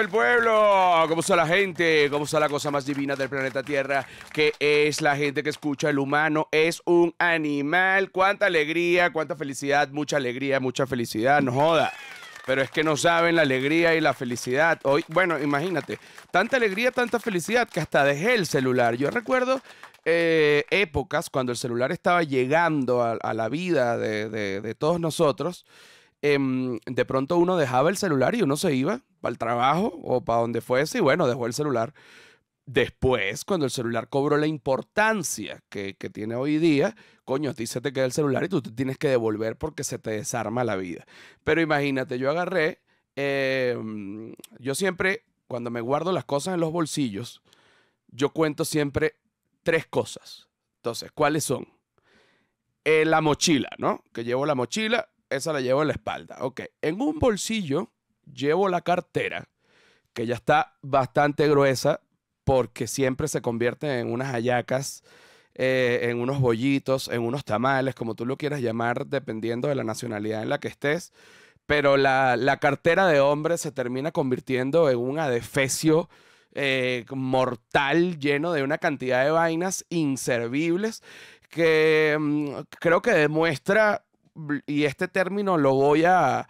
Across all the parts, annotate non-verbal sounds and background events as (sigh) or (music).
el pueblo? ¿Cómo está la gente? ¿Cómo está la cosa más divina del planeta Tierra? Que es la gente que escucha el humano, es un animal. Cuánta alegría, cuánta felicidad, mucha alegría, mucha felicidad, no joda. Pero es que no saben la alegría y la felicidad. Hoy, bueno, imagínate, tanta alegría, tanta felicidad que hasta dejé el celular. Yo recuerdo eh, épocas cuando el celular estaba llegando a, la vida de todos nosotros. Em, de pronto uno dejaba el celular y uno se iba para el trabajo o para donde fuese y bueno, dejó el celular. Después, cuando el celular cobró la importancia que, tiene hoy día, coño, a se te queda el celular y tú te tienes que devolver porque se te desarma la vida. Pero imagínate, yo agarré, em, yo siempre, cuando me guardo las cosas en los bolsillos, yo cuento siempre tres cosas. Entonces, ¿cuáles son? Eh, la mochila, ¿no? Que llevo la mochila, esa la llevo en la espalda. Ok, en un bolsillo llevo la cartera, que ya está bastante gruesa, porque siempre se convierte en unas hallacas, eh, en unos bollitos, en unos tamales, como tú lo quieras llamar, dependiendo de la nacionalidad en la que estés. Pero la, la cartera de hombre se termina convirtiendo en un adefecio eh, mortal lleno de una cantidad de vainas inservibles que mm, creo que demuestra y este término lo voy a,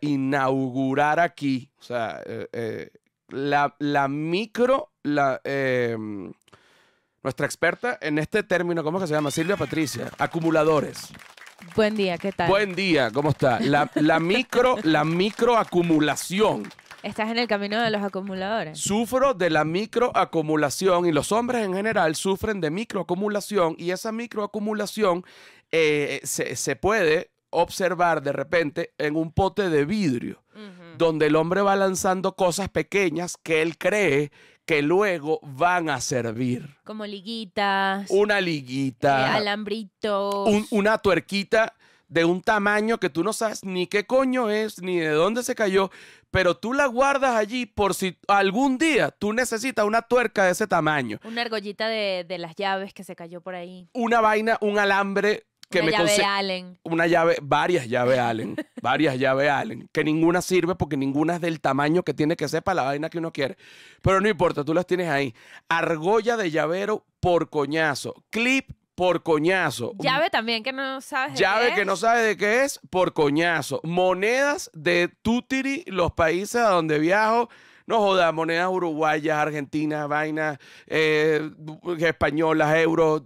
inaugurar aquí. O sea, eh, eh, la, la, micro, la, em, nuestra experta en este término, ¿cómo es que se llama? Silvia Patricia, acumuladores. Buen día, ¿qué tal? Buen día, ¿cómo está? La, la micro, la microacumulación. Estás en el camino de los acumuladores. Sufro de la microacumulación y los hombres en general sufren de microacumulación y esa microacumulación eh, se, puede observar de repente en un pote de vidrio, donde el hombre va lanzando cosas pequeñas que él cree que luego van a servir. Como liguitas. Una liguita. alambrito eh, alambritos. una tuerquita de un tamaño que tú no sabes ni qué coño es, ni de dónde se cayó, pero tú la guardas allí por si algún día tú necesitas una tuerca de ese tamaño. Una argollita de, de las llaves que se cayó por ahí. Una vaina, un alambre que una me llave Una llave, varias llaves Allen, (laughs) varias llaves Allen, que ninguna sirve porque ninguna es del tamaño que tiene que ser para la vaina que uno quiere. Pero no importa, tú las tienes ahí. Argolla de llavero por coñazo, clip por coñazo. Llave también que no sabes de Llave que no sabes de qué es por coñazo. Monedas de Tutiri, los países a donde viajo. No joda monedas uruguayas, argentinas, vainas, eh, españolas, euros,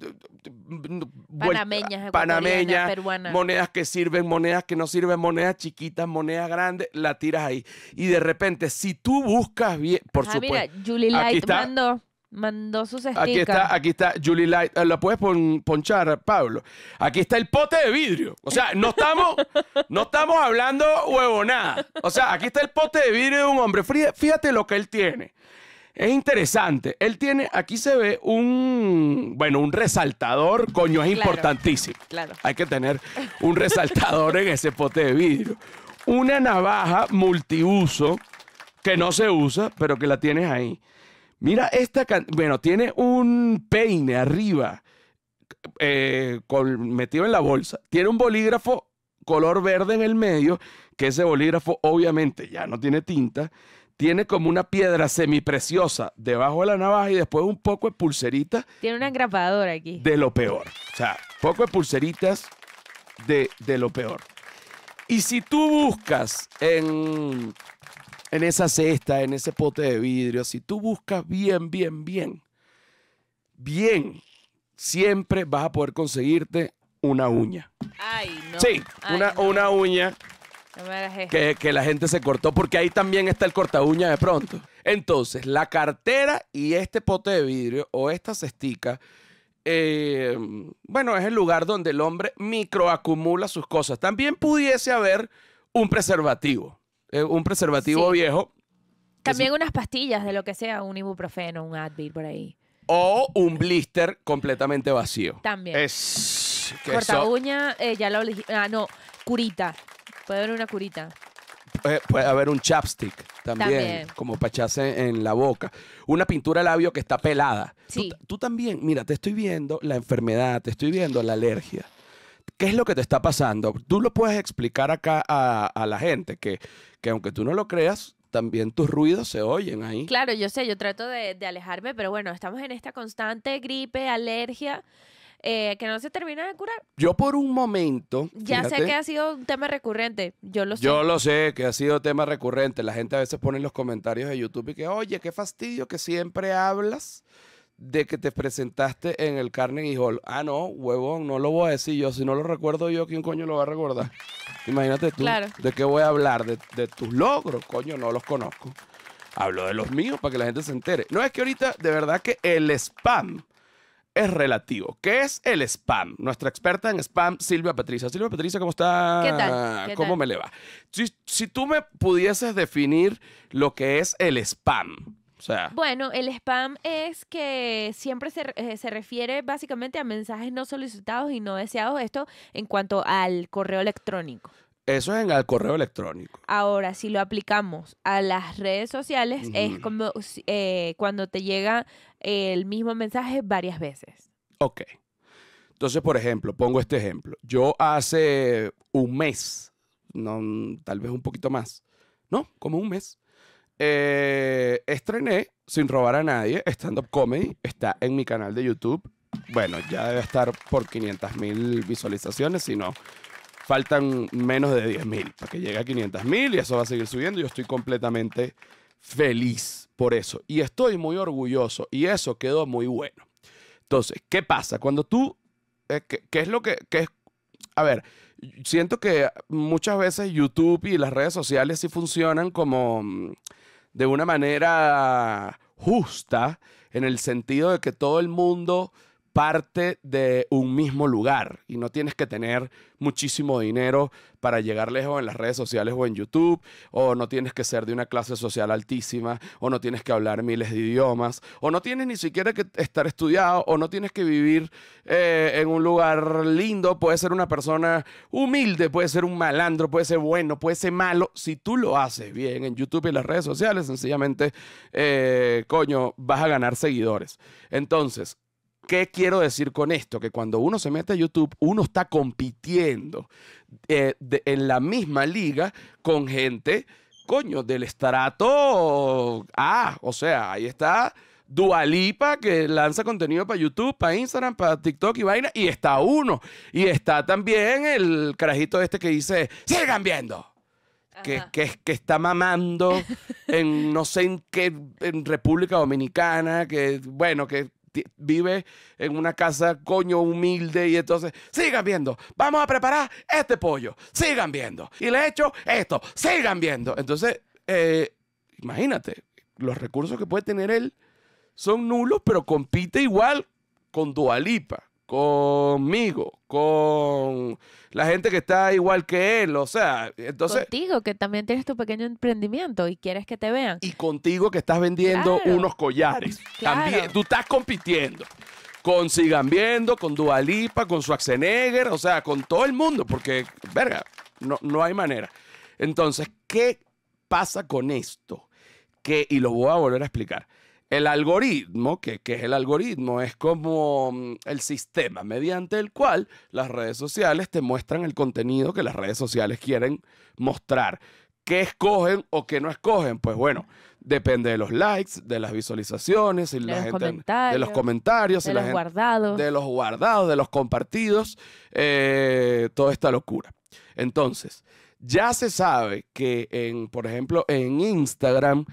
panameñas, panameñas monedas que sirven, monedas que no sirven, monedas chiquitas, monedas grandes, la tiras ahí. Y de repente, si tú buscas bien, por supuesto. Mira, Julie Light mandó. Mandó sus stickers. Aquí está, aquí está Julie Light. Eh, la puedes ponchar, Pablo. Aquí está el pote de vidrio. O sea, no estamos, no estamos hablando huevonada. O sea, aquí está el pote de vidrio de un hombre. Fíjate lo que él tiene. Es interesante. Él tiene, aquí se ve un, bueno, un resaltador, coño, es importantísimo. Claro. Hay que tener un resaltador en ese pote de vidrio. Una navaja multiuso que no se usa, pero que la tienes ahí. Mira esta, bueno, tiene un peine arriba eh, metido en la bolsa. Tiene un bolígrafo color verde en el medio, que ese bolígrafo obviamente ya no tiene tinta tiene como una piedra semipreciosa debajo de la navaja y después un poco de pulseritas. Tiene una engrapadora aquí. De lo peor. O sea, poco de pulseritas de, de lo peor. Y si tú buscas en, en esa cesta, en ese pote de vidrio, si tú buscas bien, bien, bien, bien, siempre vas a poder conseguirte una uña. Ay, no. Sí, una, una uña que, que la gente se cortó, porque ahí también está el corta uña de pronto. Entonces, la cartera y este pote de vidrio o esta cestica, eh, bueno, es el lugar donde el hombre microacumula sus cosas. También pudiese haber un preservativo, eh, un preservativo viejo. También unas pastillas de lo que sea, un ibuprofeno, un Advil por ahí. O un blister completamente vacío. También. Es. Corta uña, eh, ya lo ah, no, curita. Puede haber una curita. Eh, puede haber un chapstick también, como pachase en la boca. Una pintura labio que está pelada. Tú, también, mira, te estoy viendo la enfermedad, te estoy viendo la alergia. ¿Qué es lo que te está pasando? Tú lo puedes explicar acá a, la gente, que, que aunque tú no lo creas, también tus ruidos se oyen ahí. Claro, yo sé, yo trato de, de alejarme, pero bueno, estamos en esta constante gripe, alergia. Eh, que no se termina de curar. Yo por un momento... Ya sé que ha sido un tema recurrente, yo lo sé. Yo lo sé, que ha sido tema recurrente. La gente a veces pone en los comentarios de YouTube y que, oye, qué fastidio que siempre hablas de que te presentaste en el y Hall. Ah, no, huevón, no lo voy a decir yo. Si no lo recuerdo yo, ¿quién coño lo va a recordar? Imagínate tú. Claro. ¿De qué voy a hablar? de, tus logros, coño, no los conozco. Hablo de los míos para que la gente se entere. No es que ahorita, de verdad que el spam es relativo. ¿Qué es el spam? Nuestra experta en spam, Silvia Patricia. Silvia Patricia, ¿cómo está? ¿Qué tal? ¿Cómo me le va? Si, tú me pudieses definir lo que es el spam. O sea, bueno, el spam es que siempre se, eh, se refiere básicamente a mensajes no solicitados y no deseados, esto en cuanto al correo electrónico. Eso es en el correo electrónico. Ahora, si lo aplicamos a las redes sociales, es como eh, cuando te llega el mismo mensaje varias veces. Ok. Entonces, por ejemplo, pongo este ejemplo. Yo hace un mes, no, tal vez un poquito más, ¿no? Como un mes, eh, estrené, sin robar a nadie, stand-up comedy. Está en mi canal de YouTube. Bueno, ya debe estar por 500 mil visualizaciones, si no faltan menos de 10 mil para que llegue a 500 mil y eso va a seguir subiendo. Yo estoy completamente feliz por eso y estoy muy orgulloso y eso quedó muy bueno. Entonces, ¿qué pasa? Cuando tú, eh, ¿qué, es lo que, qué es? A ver, siento que muchas veces YouTube y las redes sociales sí funcionan como mm, de una manera justa en el sentido de que todo el mundo parte de un mismo lugar y no tienes que tener muchísimo dinero para llegar lejos en las redes sociales o en YouTube, o no tienes que ser de una clase social altísima, o no tienes que hablar miles de idiomas, o no tienes ni siquiera que estar estudiado, o no tienes que vivir eh, en un lugar lindo, puedes ser una persona humilde, puedes ser un malandro, puede ser bueno, puede ser malo, si tú lo haces bien en YouTube y en las redes sociales, sencillamente, eh, coño, vas a ganar seguidores. Entonces, ¿Qué quiero decir con esto? Que cuando uno se mete a YouTube, uno está compitiendo eh, en la misma liga con gente, coño, del estrato Ah, o sea, ahí está Dualipa que lanza contenido para YouTube, para Instagram, para TikTok y vaina, y está uno. Y está también el carajito este que dice, sigan viendo. Que, que, que, está mamando en no sé en qué, en República Dominicana, que bueno, que vive en una casa coño humilde y entonces, sigan viendo, vamos a preparar este pollo, sigan viendo. Y le he hecho esto, sigan viendo. Entonces, eh, imagínate, los recursos que puede tener él son nulos, pero compite igual con Dualipa conmigo, con la gente que está igual que él, o sea, entonces... Contigo, que también tienes tu pequeño emprendimiento y quieres que te vean. Y contigo que estás vendiendo unos collares. También, tú estás compitiendo con Sigan Viendo, con Dualipa, con Schwarzenegger, o sea, con todo el mundo, porque, verga, no, no hay manera. Entonces, ¿qué pasa con esto? Que, y lo voy a volver a explicar. El algoritmo, que, es el algoritmo, es como mm, el sistema mediante el cual las redes sociales te muestran el contenido que las redes sociales quieren mostrar. ¿Qué escogen o qué no escogen? Pues bueno, depende de los likes, de las visualizaciones, de, los comentarios, de los guardados, de los guardados, de los compartidos, eh, toda esta locura. Entonces, ya se sabe que en, por ejemplo, en Instagram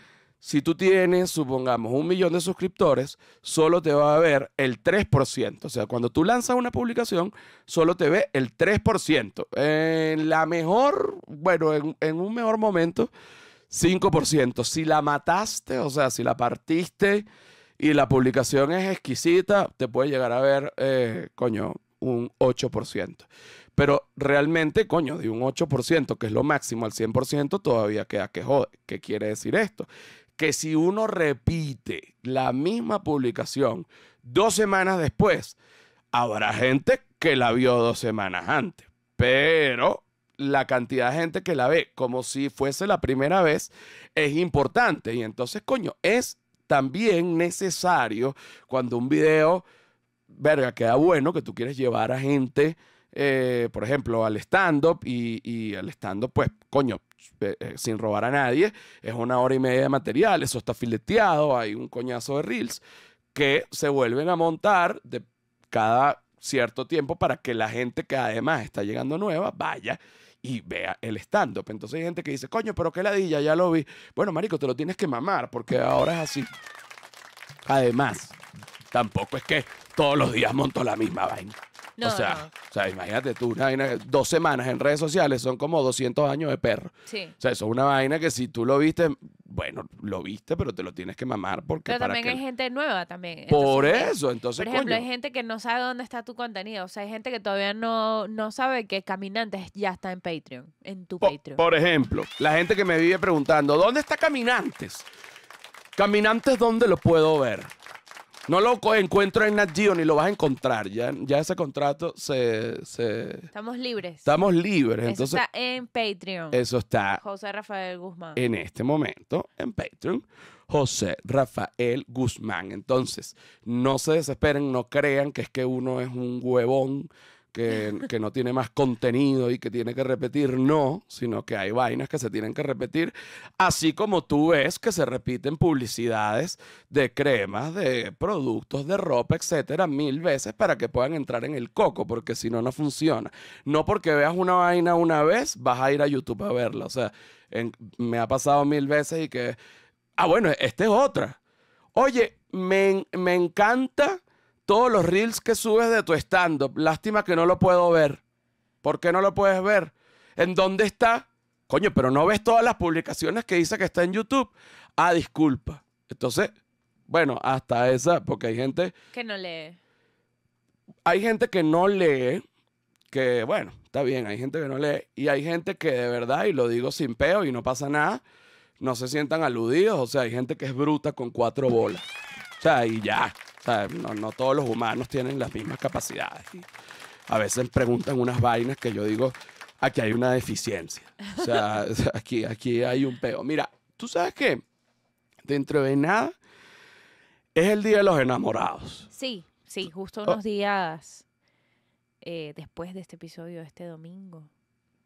si tú tienes, supongamos, un millón de suscriptores, solo te va a ver el 3%. O sea, cuando tú lanzas una publicación, solo te ve el 3%. En la mejor, bueno, en, un mejor momento, 5%. Si la mataste, o sea, si la partiste y la publicación es exquisita, te puede llegar a ver, eh, coño, un 8%. Pero realmente, coño, de un 8%, que es lo máximo al 100%, todavía queda que jode. ¿Qué quiere decir esto? que si uno repite la misma publicación dos semanas después, habrá gente que la vio dos semanas antes, pero la cantidad de gente que la ve como si fuese la primera vez es importante. Y entonces, coño, es también necesario cuando un video, verga, queda bueno, que tú quieres llevar a gente, eh, por ejemplo, al stand-up y, y al stand-up, pues, coño, eh, eh, sin robar a nadie, es una hora y media de material, eso está fileteado, hay un coñazo de reels que se vuelven a montar de cada cierto tiempo para que la gente que además está llegando nueva vaya y vea el stand-up. Entonces hay gente que dice, coño, pero qué ladilla, ya lo vi. Bueno, marico, te lo tienes que mamar porque ahora es así. Además, tampoco es que todos los días monto la misma vaina o, sea, o sea, imagínate tú, una vaina, dos semanas en redes sociales son como 200 años de perro. Sí. O sea, eso es una vaina que si tú lo viste, bueno, lo viste, pero te lo tienes que mamar porque... Pero también hay gente nueva también. por eso, entonces... Por ejemplo, hay gente que no sabe dónde está tu contenido. O sea, hay gente que todavía no, no sabe que Caminantes ya está en Patreon, en tu Patreon. Por ejemplo, la gente que me vive preguntando, ¿dónde está Caminantes? Caminantes, ¿dónde lo puedo ver? No lo encuentro en Nat Geo, ni lo vas a encontrar. Ya, ya ese contrato se, Estamos libres. Estamos libres. Entonces, está en Patreon. Eso está. José Rafael Guzmán. En este momento, en Patreon. José Rafael Guzmán. Entonces, no se desesperen, no crean que es que uno es un huevón que, no tiene más contenido y que tiene que repetir, no, sino que hay vainas que se tienen que repetir, así como tú ves que se repiten publicidades de cremas, de productos, de ropa, etcétera, mil veces para que puedan entrar en el coco, porque si no, no funciona. No porque veas una vaina una vez, vas a ir a YouTube a verla. O sea, me ha pasado mil veces y que, ah, bueno, esta es otra. Oye, me, me encanta todos los reels que subes de tu stand-up. Lástima que no lo puedo ver. ¿Por qué no lo puedes ver? ¿En dónde está? Coño, pero no ves todas las publicaciones que dice que está en YouTube. Ah, disculpa. Entonces, bueno, hasta esa, porque hay gente... Que no lee. Hay gente que no lee, que bueno, está bien, hay gente que no lee. Y hay gente que de verdad, y lo digo sin peo y no pasa nada, no se sientan aludidos. O sea, hay gente que es bruta con cuatro bolas. O sea, y ya no, todos los humanos tienen las mismas capacidades. a veces preguntan unas vainas que yo digo, aquí hay una deficiencia. O sea, (laughs) aquí, aquí hay un peo. Mira, tú sabes que dentro de nada es el Día de los Enamorados. Sí, sí, justo unos días eh, después de este episodio, este domingo.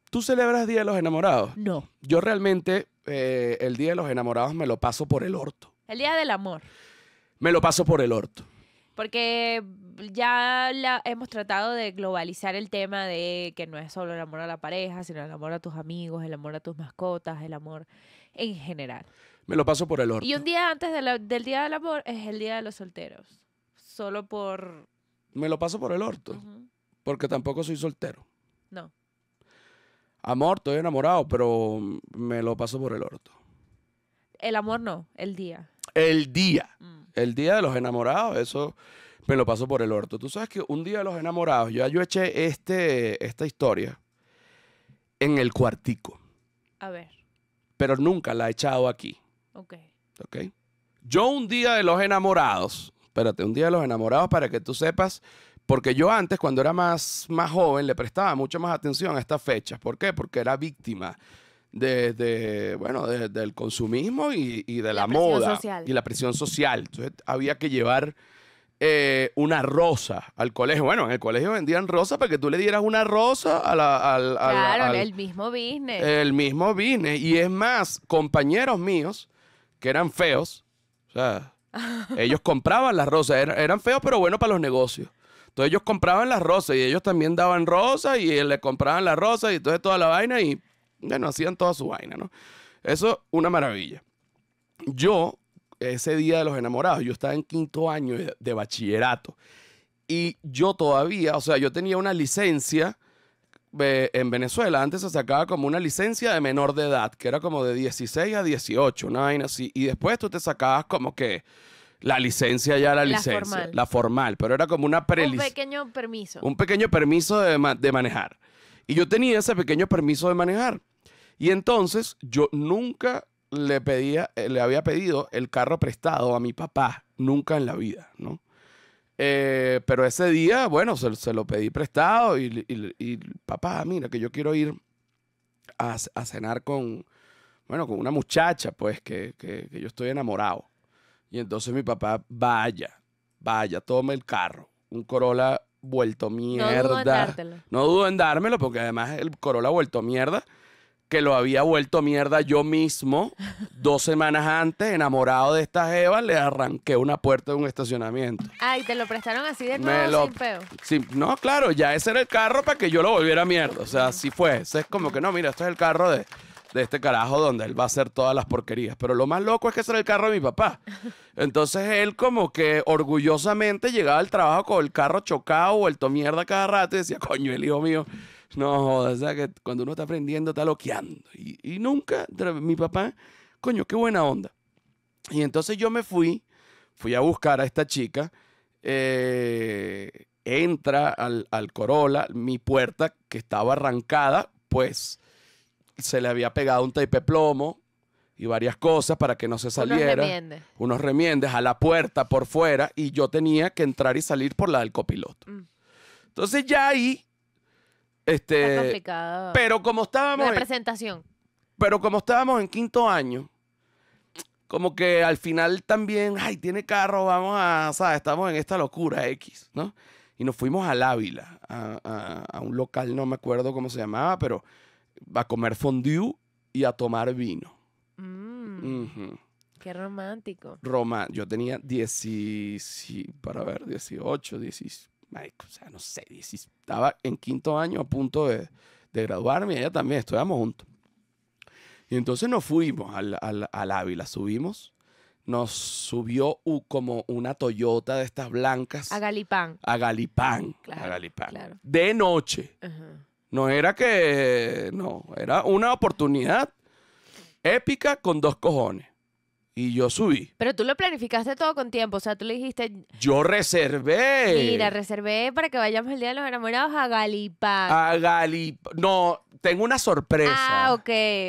¿Tú celebras Día de los Enamorados? No. Yo realmente eh, el Día de los Enamorados me lo paso por el orto. El Día del Amor me lo paso por el orto. Porque ya hemos tratado de globalizar el tema de que no es solo el amor a la pareja, sino el amor a tus amigos, el amor a tus mascotas, el amor en general. Me lo paso por el orto. Y un día antes del Día del Amor es el Día de los Solteros. Solo por... Me lo paso por el orto. Porque tampoco soy soltero. No. Amor, estoy enamorado, pero me lo paso por el orto. El amor no, el día. El día. Mm el día de los enamorados, eso me lo paso por el orto. Tú sabes que un día de los enamorados, yo, yo eché este, esta historia en el cuartico. A ver. Pero nunca la he echado aquí. Ok. Ok. Yo un día de los enamorados, espérate, un día de los enamorados para que tú sepas, porque yo antes, cuando era más, más joven, le prestaba mucha más atención a estas fechas. ¿Por qué? Porque era víctima desde bueno, desde el consumismo y, de la, moda y la presión social. Entonces había que llevar eh, una rosa al colegio. Bueno, en el colegio vendían rosas para que tú le dieras una rosa a la, al, claro, el mismo business. El mismo business. Y es más, compañeros míos que eran feos, o sea, (laughs) ellos compraban las rosas, eran, feos pero bueno para los negocios. Entonces ellos compraban las rosas y ellos también daban rosas y le compraban las rosas y entonces toda la vaina y bueno, hacían toda su vaina, ¿no? Eso, una maravilla. Yo, ese día de los enamorados, yo estaba en quinto año de, bachillerato. Y yo todavía, o sea, yo tenía una licencia eh, en Venezuela. Antes se sacaba como una licencia de menor de edad, que era como de 16 a 18, una vaina así. Y después tú te sacabas como que la licencia ya, la, la licencia. Formal. La formal, pero era como una Un pequeño permiso. Un pequeño permiso de, de manejar. Y yo tenía ese pequeño permiso de manejar. Y entonces yo nunca le pedía, eh, le había pedido el carro prestado a mi papá, nunca en la vida, ¿no? Eh, pero ese día, bueno, se, lo pedí prestado y, papá, mira, que yo quiero ir a, cenar con, bueno, con una muchacha, pues, que, que yo estoy enamorado. Y entonces mi papá, vaya, vaya, tome el carro, un Corolla vuelto mierda. No dudo en dármelo porque además el Corolla vuelto mierda que lo había vuelto mierda yo mismo dos semanas antes, enamorado de esta jeva, le arranqué una puerta de un estacionamiento. Ay, ¿te lo prestaron así de nuevo sin peo? Sí, no, claro, ya ese era el carro para que yo lo volviera mierda. O sea, así fue. es como que, no, mira, esto es el carro de de este carajo donde él va a hacer todas las porquerías. Pero lo más loco es que ese era el carro de mi papá. (laughs) Entonces él como que orgullosamente llegaba al trabajo con el carro chocado o el cada rato y decía, coño, el hijo mío. No, o sea que cuando uno está aprendiendo está loqueando. Y, nunca, mi papá, coño, qué buena onda. Y entonces yo me fui, fui a buscar a esta chica. Eh, entra al, al Corolla, mi puerta que estaba arrancada, pues se le había pegado un tape plomo y varias cosas para que no se saliera. Unos remiendes. Unos remiendes a la puerta por fuera y yo tenía que entrar y salir por la del copiloto. Mm. Entonces ya ahí. Este, Pero como estábamos. presentación. pero como estábamos en quinto año, como que al final también, ay, tiene carro, vamos a. O sea, estamos en esta locura X, ¿no? Y nos fuimos al Ávila, a, a, a un local, no me acuerdo cómo se llamaba, pero a comer fondue y a tomar vino. Mm. Qué romántico. Roma, yo tenía 10, para ver, 18, 16, o sea, no sé, estaba en quinto año a punto de, graduarme y ella también, estudiamos juntos. Y entonces nos fuimos al, Ávila, subimos nos subió como una Toyota de estas blancas. A Galipán. A Galipán. a Galipán. De noche. Ajá. No era que. No, era una oportunidad épica con dos cojones. Y yo subí. Pero tú lo planificaste todo con tiempo. O sea, tú le dijiste. Yo reservé. Mira, reservé para que vayamos el Día de los Enamorados a Galipa. A Galipa. No, tengo una sorpresa. Ah, ok.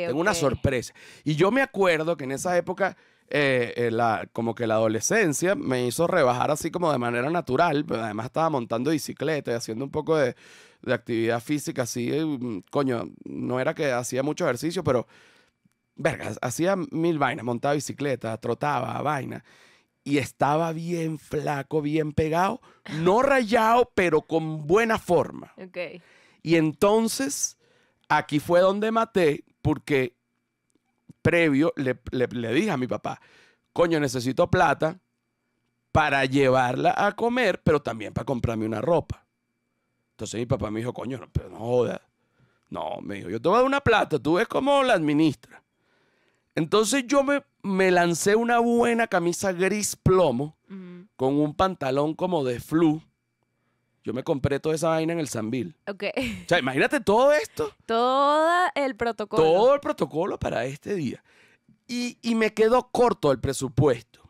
Tengo una sorpresa. Y yo me acuerdo que en esa época. Eh, eh, la, como que la adolescencia me hizo rebajar así como de manera natural, pero pues, además estaba montando bicicleta y haciendo un poco de, de actividad física, así, mm, coño, no era que hacía mucho ejercicio, pero, verga, hacía mil vainas, montaba bicicleta, trotaba, vaina. Y estaba bien flaco, bien pegado, no (laughs) rayado, pero con buena forma. Y entonces, aquí fue donde maté, porque previo le dije a mi papá, coño, necesito plata para llevarla a comer, pero también para comprarme una ropa. Entonces mi papá me dijo, coño, no, pero no jodas. No, me dijo, yo te voy una plata, tú ves cómo la administra. Entonces yo me, me lancé una buena camisa gris plomo con un pantalón como de flu. Yo me compré toda esa vaina en el Zambil. Ok. O sea, imagínate todo esto. Todo el protocolo. Todo el protocolo para este día. Y, me quedó corto el presupuesto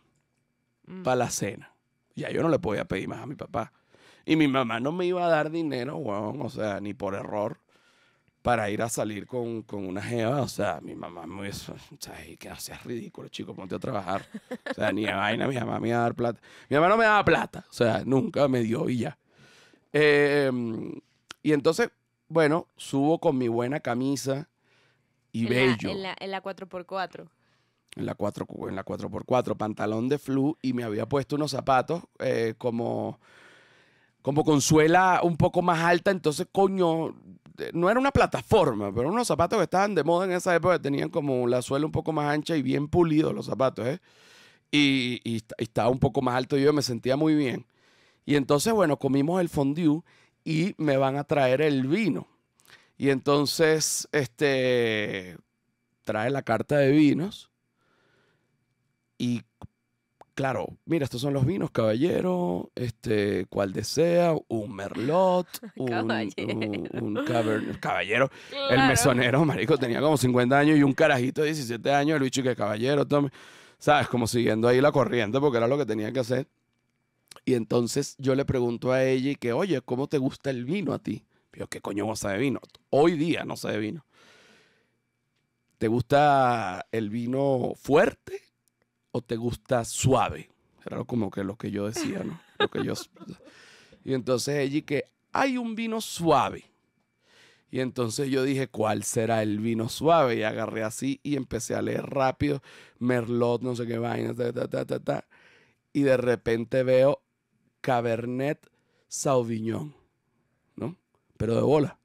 mm. para la cena. Ya yo no le podía pedir más a mi papá. Y mi mamá no me iba a dar dinero, weón, o sea, ni por error, para ir a salir con, una jeva. O sea, mi mamá me hizo, o sea, que no seas ridículo, chico, ponte a trabajar. O sea, ni a vaina, mi mamá me iba a dar plata. Mi mamá no me daba plata, o sea, nunca me dio y em, y entonces, bueno, subo con mi buena camisa y bello. en, la, 4x4 en la 4 en la 4x4, pantalón de flu y me había puesto unos zapatos eh, como como consuela un poco más alta, entonces coño, no era una plataforma, pero unos zapatos que estaban de moda en esa época tenían como la suela un poco más ancha y bien pulido los zapatos, ¿eh? Y, estaba un poco más alto y yo me sentía muy bien. Y entonces, bueno, comimos el fondue y me van a traer el vino. Y entonces, este, trae la carta de vinos y claro, mira, estos son los vinos, caballero, este, cual desea, un merlot, (laughs) un, un caballero, el mesonero, marico, tenía como 50 años y un carajito de 17 años, el bicho que caballero, tome, sabes, como siguiendo ahí la corriente porque era lo que tenía que hacer. Y entonces yo le pregunto a ella y que, oye, ¿cómo te gusta el vino a ti? Yo, ¿qué coño no vino? Hoy día no sabe vino. ¿Te gusta el vino fuerte? te gusta suave? Era como que lo que yo decía, ¿no? Lo que yo... Y entonces ella que hay un vino suave. Y entonces yo dije, ¿cuál será el vino suave? Y agarré así y empecé a leer rápido, Merlot, no sé qué vaina, Y de repente veo Cabernet Sauvignon, ¿no? Pero de bola.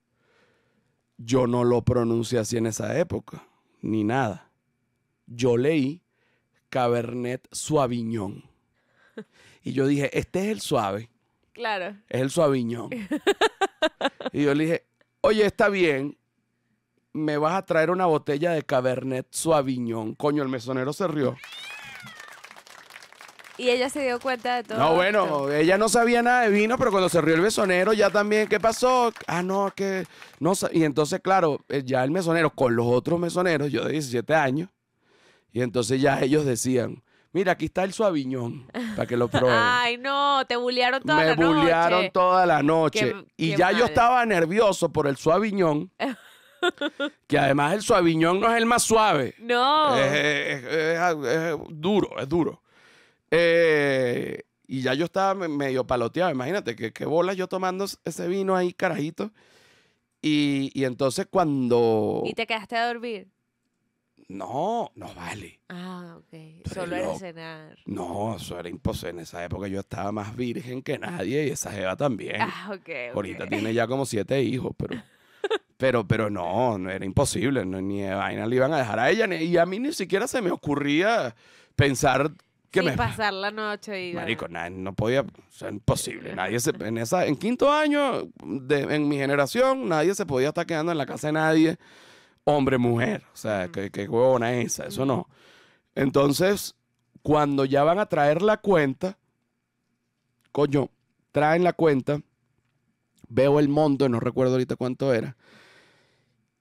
Yo no lo pronuncié así en esa época, ni nada. Yo leí Cabernet Suaviñón. Y yo dije, este es el suave. Claro. Es el suaviñón. y yo le dije, oye, está bien, me vas a traer una botella de Cabernet Suaviñón. Coño, el mesonero se rió. Y ella se dio cuenta de todo. No, bueno, ella no sabía nada de vino, pero cuando se rió el mesonero, ya también, ¿qué pasó? Ah, no, que no Y entonces, claro, eh, ya el mesonero, con los otros mesoneros, yo de 17 años, y entonces ya ellos decían, mira, aquí está el suaviñón, para que lo (laughs) prueben. Ay, no, te bullearon toda la noche. Me bullearon toda la noche. y ya yo estaba nervioso por el suaviñón. (laughs) que además el suaviñón no es el más suave. No. Es, duro, es duro. Eh, y ya yo estaba medio paloteado. Imagínate qué qué bolas yo tomando ese vino ahí, carajito. Y, y entonces cuando... ¿Y te quedaste a dormir? No, no vale. Ah, ok. Solo era cenar. No, eso era imposible. En esa época yo estaba más virgen que nadie y esa Eva también. Ah, ok. okay. Ahorita tiene ya como siete hijos, pero. (laughs) Pero, pero no, no era imposible. ni de vaina le iban a dejar a ella. Ni, y a mí ni siquiera se me ocurría pensar que me. pasar la noche y. Marico, no podía. O imposible. (laughs) Nadie se, en, esa, en quinto año, de, en mi generación, nadie se podía estar quedando en la casa de nadie hombre-mujer. O sea, qué huevona esa, eso no. Entonces, cuando ya van a traer la cuenta, coño, traen la cuenta, veo el monto, no recuerdo ahorita cuánto era,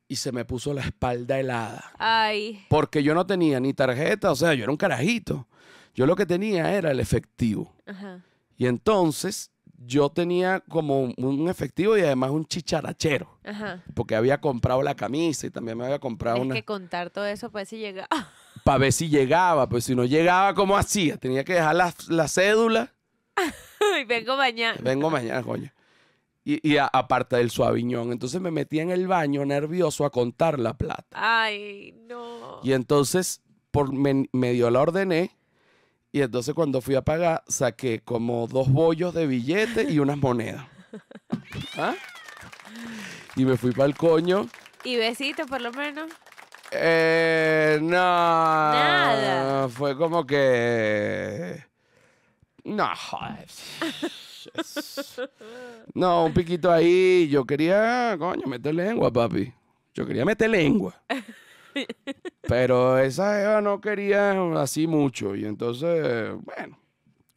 y se me puso la espalda helada. Ay. Porque yo no tenía ni tarjeta, o sea, yo era un carajito. Yo lo que tenía era el efectivo. Ajá. Y entonces yo tenía como un efectivo y además un chicharachero. Ajá. Porque había comprado la camisa y también me había comprado Tienes que contar todo eso para ver si llegaba. (laughs) Para ver si llegaba, pues si no llegaba, ¿cómo hacía? Tenía que dejar la, cédula. (laughs) y vengo mañana. Vengo mañana, coño. Y, aparte del suaviñón. Entonces me metía en el baño nervioso a contar la plata. Ay, no. Y entonces por, me, dio la ordené y entonces cuando fui a pagar, saqué como dos bollos de billetes y unas monedas. (laughs) ¿Ah? Y me fui para el coño. ¿Y besitos por lo menos? Eh, no. Nada. Fue como que... No, no, un piquito ahí. Yo quería, coño, meter lengua, papi. Yo quería meter lengua. Pero esa Eva no quería así mucho. Y entonces, bueno,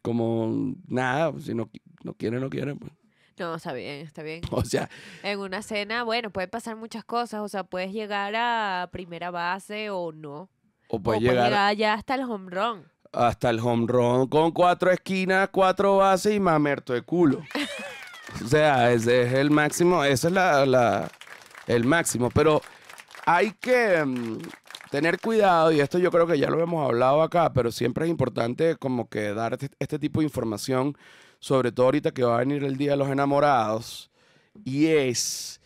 como nada, pues, si no, no quiere, no quieren. Pues. No, está bien, está bien. (laughs) O sea, en una cena, bueno, pueden pasar muchas cosas. O sea, puedes llegar a primera base o no. O puedes, llegar, ya hasta el home run. Hasta el home run con cuatro esquinas, cuatro bases y mamerto de culo. (laughs) o sea, ese es el máximo, ese es la, la, el máximo. Pero hay que mm, tener cuidado, y esto yo creo que ya lo hemos hablado acá, pero siempre es importante como que dar este, este, tipo de información, sobre todo ahorita que va a venir el Día de los Enamorados, y es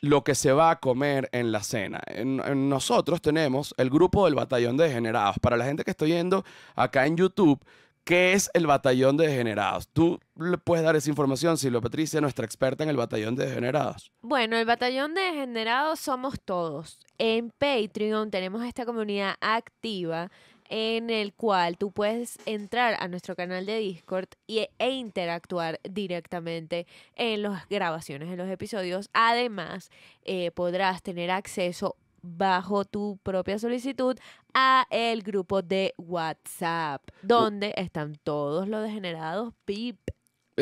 lo que se va a comer en la cena. nosotros tenemos el grupo del batallón de degenerados. Para la gente que está yendo acá en YouTube, ¿Qué es el batallón de degenerados? Tú le puedes dar esa información, Silvia Patricia, nuestra experta en el batallón de degenerados. Bueno, el batallón de degenerados somos todos. En Patreon tenemos esta comunidad activa en el cual tú puedes entrar a nuestro canal de Discord y, e interactuar directamente en las grabaciones, en los episodios. Además, eh, podrás tener acceso bajo tu propia solicitud a el grupo de WhatsApp, donde están todos los degenerados PIP.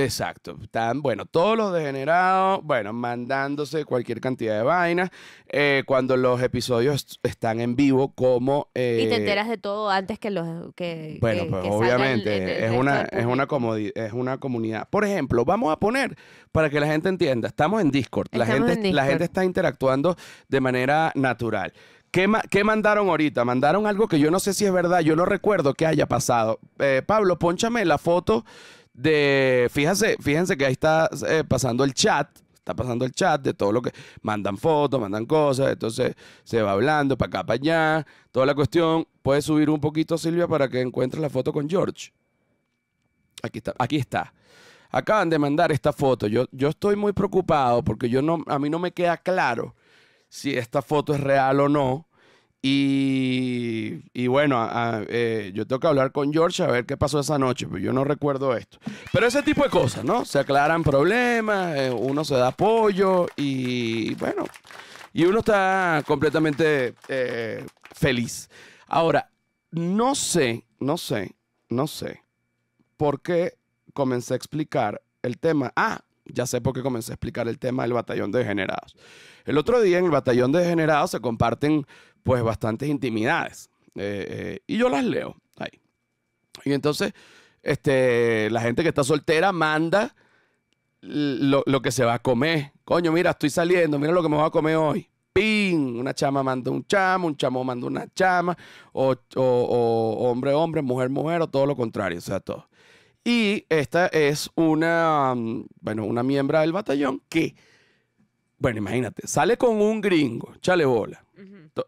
Exacto. Están, bueno, todos los degenerados, bueno, mandándose cualquier cantidad de vainas. Eh, cuando los episodios están en vivo, como. y te eh, enteras de todo antes que los. Que, bueno, pues obviamente. es, una, es, una es una comunidad. Por ejemplo, vamos a poner, para que la gente entienda, estamos en Discord. la, gente, la gente está interactuando de manera natural. ¿Qué, mandaron ahorita? Mandaron algo que yo no sé si es verdad, yo no recuerdo que haya pasado. Eh, Pablo, ponchame la foto de, fíjense, fíjense que ahí está eh, pasando el chat, está pasando el chat de todo lo que, mandan fotos, mandan cosas, entonces se va hablando para acá, para allá, toda la cuestión. Puedes subir un poquito, Silvia, para que encuentres la foto con George. Aquí está, aquí está. Acaban de mandar esta foto. Yo, yo estoy muy preocupado porque yo no, a mí no me queda claro si esta foto es real o no. Y, y bueno, eh, yo tengo que hablar con George a ver qué pasó esa noche, pero pues yo no recuerdo esto. Pero ese tipo de cosas, ¿no? Se aclaran problemas, eh, uno se da apoyo y bueno, y uno está completamente eh, feliz. Ahora, no sé, no sé, no sé por qué comencé a explicar el tema. Ah, ya sé por qué comencé a explicar el tema del batallón de degenerados. El otro día en el batallón de degenerados se comparten pues bastantes intimidades. Eh, eh, y yo las leo ahí. Y entonces, este, la gente que está soltera manda lo, que se va a comer. Coño, mira, estoy saliendo, mira lo que me voy a comer hoy. ¡Ping! Una chama manda un chamo, un chamo manda una chama, o, hombre, hombre, mujer, mujer, o todo lo contrario, o sea, todo. Y esta es una, bueno, una miembro del batallón que, bueno, imagínate, sale con un gringo, chale bola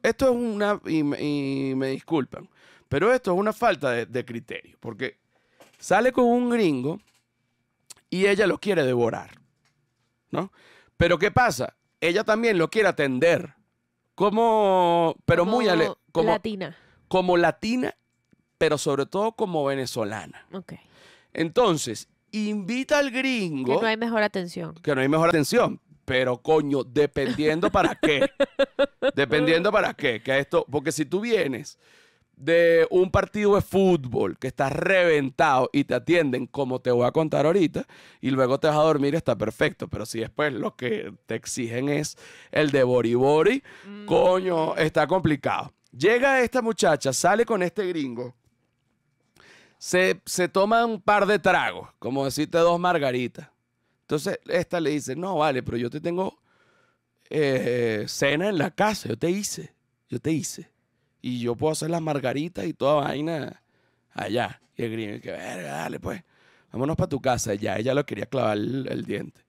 esto, es una, y, me disculpan, pero esto es una falta de, criterio, porque sale con un gringo y ella lo quiere devorar, ¿no? Pero ¿qué pasa? Ella también lo quiere atender, como, pero muy como, latina. Como latina, pero sobre todo como venezolana. Ok. Entonces, invita al gringo. Que no hay mejor atención. Que no hay mejor atención. Pero coño, dependiendo para qué. (laughs) dependiendo para qué. Que esto, porque si tú vienes de un partido de fútbol que está reventado y te atienden como te voy a contar ahorita y luego te vas a dormir está perfecto pero si después lo que te exigen es el de bori-bori, mm. coño está complicado llega esta muchacha sale con este gringo se, se toma un par de tragos como decirte dos margaritas entonces, esta le dice, no, vale, pero yo te tengo eh, cena en la casa, yo te hice, yo te hice. Y yo puedo hacer las margaritas y toda vaina allá. Y el gringo, que verga, dale, pues, vámonos para tu casa. Ya ella lo quería clavar el, diente.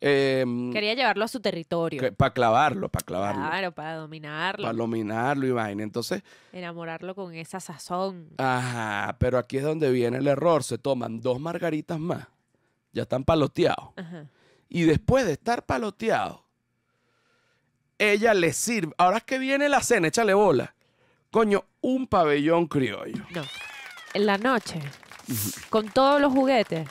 Em, quería llevarlo a su territorio. Para clavarlo, para clavarlo. Claro, para dominarlo. Para dominarlo y vaina. Entonces. Enamorarlo con esa sazón. Ajá, pero aquí es donde viene el error. Se toman dos margaritas más ya están paloteados. Y después de estar paloteados, ella le sirve. Ahora es que viene la cena, échale bola. Coño, un pabellón criollo. No. En la noche. Con todos los juguetes.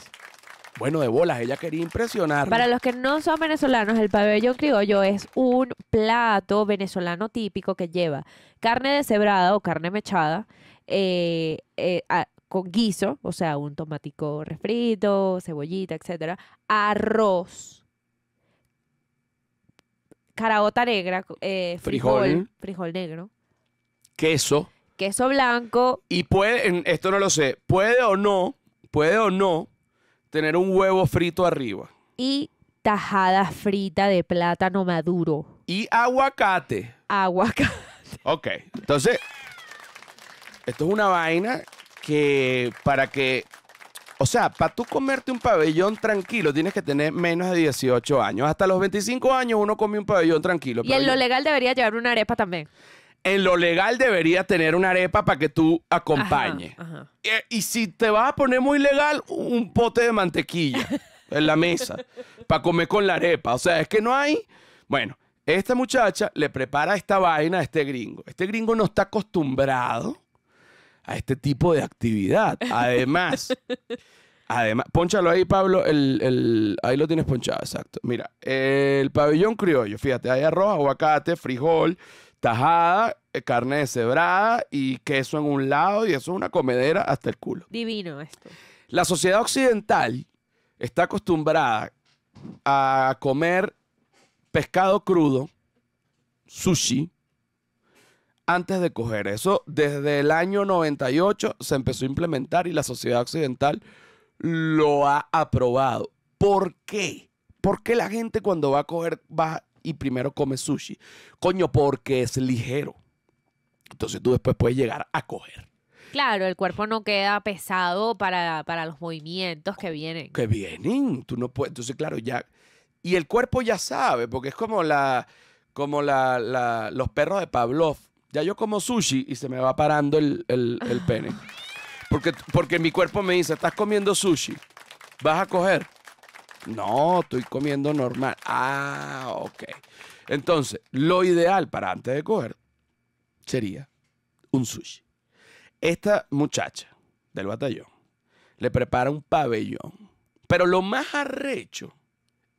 Bueno, de bolas, ella quería impresionar. Para los que no son venezolanos, el pabellón criollo es un plato venezolano típico que lleva carne deshebrada o carne mechada, eh, eh, con guiso, o sea, un tomatico refrito, cebollita, etcétera, arroz, Carabota negra, eh, frijol, frijol, frijol negro, queso, queso blanco. Y puede, esto no lo sé, puede o no, puede o no tener un huevo frito arriba. Y tajada frita de plátano maduro. Y aguacate. Aguacate. Ok, entonces, esto es una vaina que para que, o sea, para tú comerte un pabellón tranquilo tienes que tener menos de 18 años. Hasta los 25 años uno come un pabellón tranquilo. Y en lo legal debería llevar una arepa también. en lo legal debería tener una arepa para que tú acompañes. Y, y si te vas a poner muy legal, un pote de mantequilla (laughs) en la mesa para comer con la arepa. O sea, es que no hay. Bueno, esta muchacha le prepara esta vaina a este gringo. Este gringo no está acostumbrado a este tipo de actividad. Además, además, ponchalo ahí, Pablo, ahí lo tienes ponchado, exacto. Mira, el pabellón criollo, fíjate, hay arroz, aguacate, frijol, tajada, eh, carne deshebrada y queso en un lado, y eso es una comedera hasta el culo. Divino esto. La sociedad occidental está acostumbrada a comer pescado crudo, sushi, antes de coger. Eso desde el año 98 se empezó a implementar y la sociedad occidental lo ha aprobado. ¿Por qué? ¿Por qué la gente cuando va a coger va y primero come sushi? Coño, porque es ligero. Entonces tú después puedes llegar a coger. Claro, el cuerpo no queda pesado para, para los movimientos que vienen. Que vienen. Tú no puedes. Entonces, claro, ya. Y el cuerpo ya sabe, porque es como la. como los perros de Pavlov ya yo como sushi y se me va parando el, pene. Porque, porque mi cuerpo me dice, estás comiendo sushi, vas a coger. No, estoy comiendo normal. Ah, ok. Entonces, lo ideal para antes de coger sería un sushi. Esta muchacha del batallón le prepara un pabellón. Pero lo más arrecho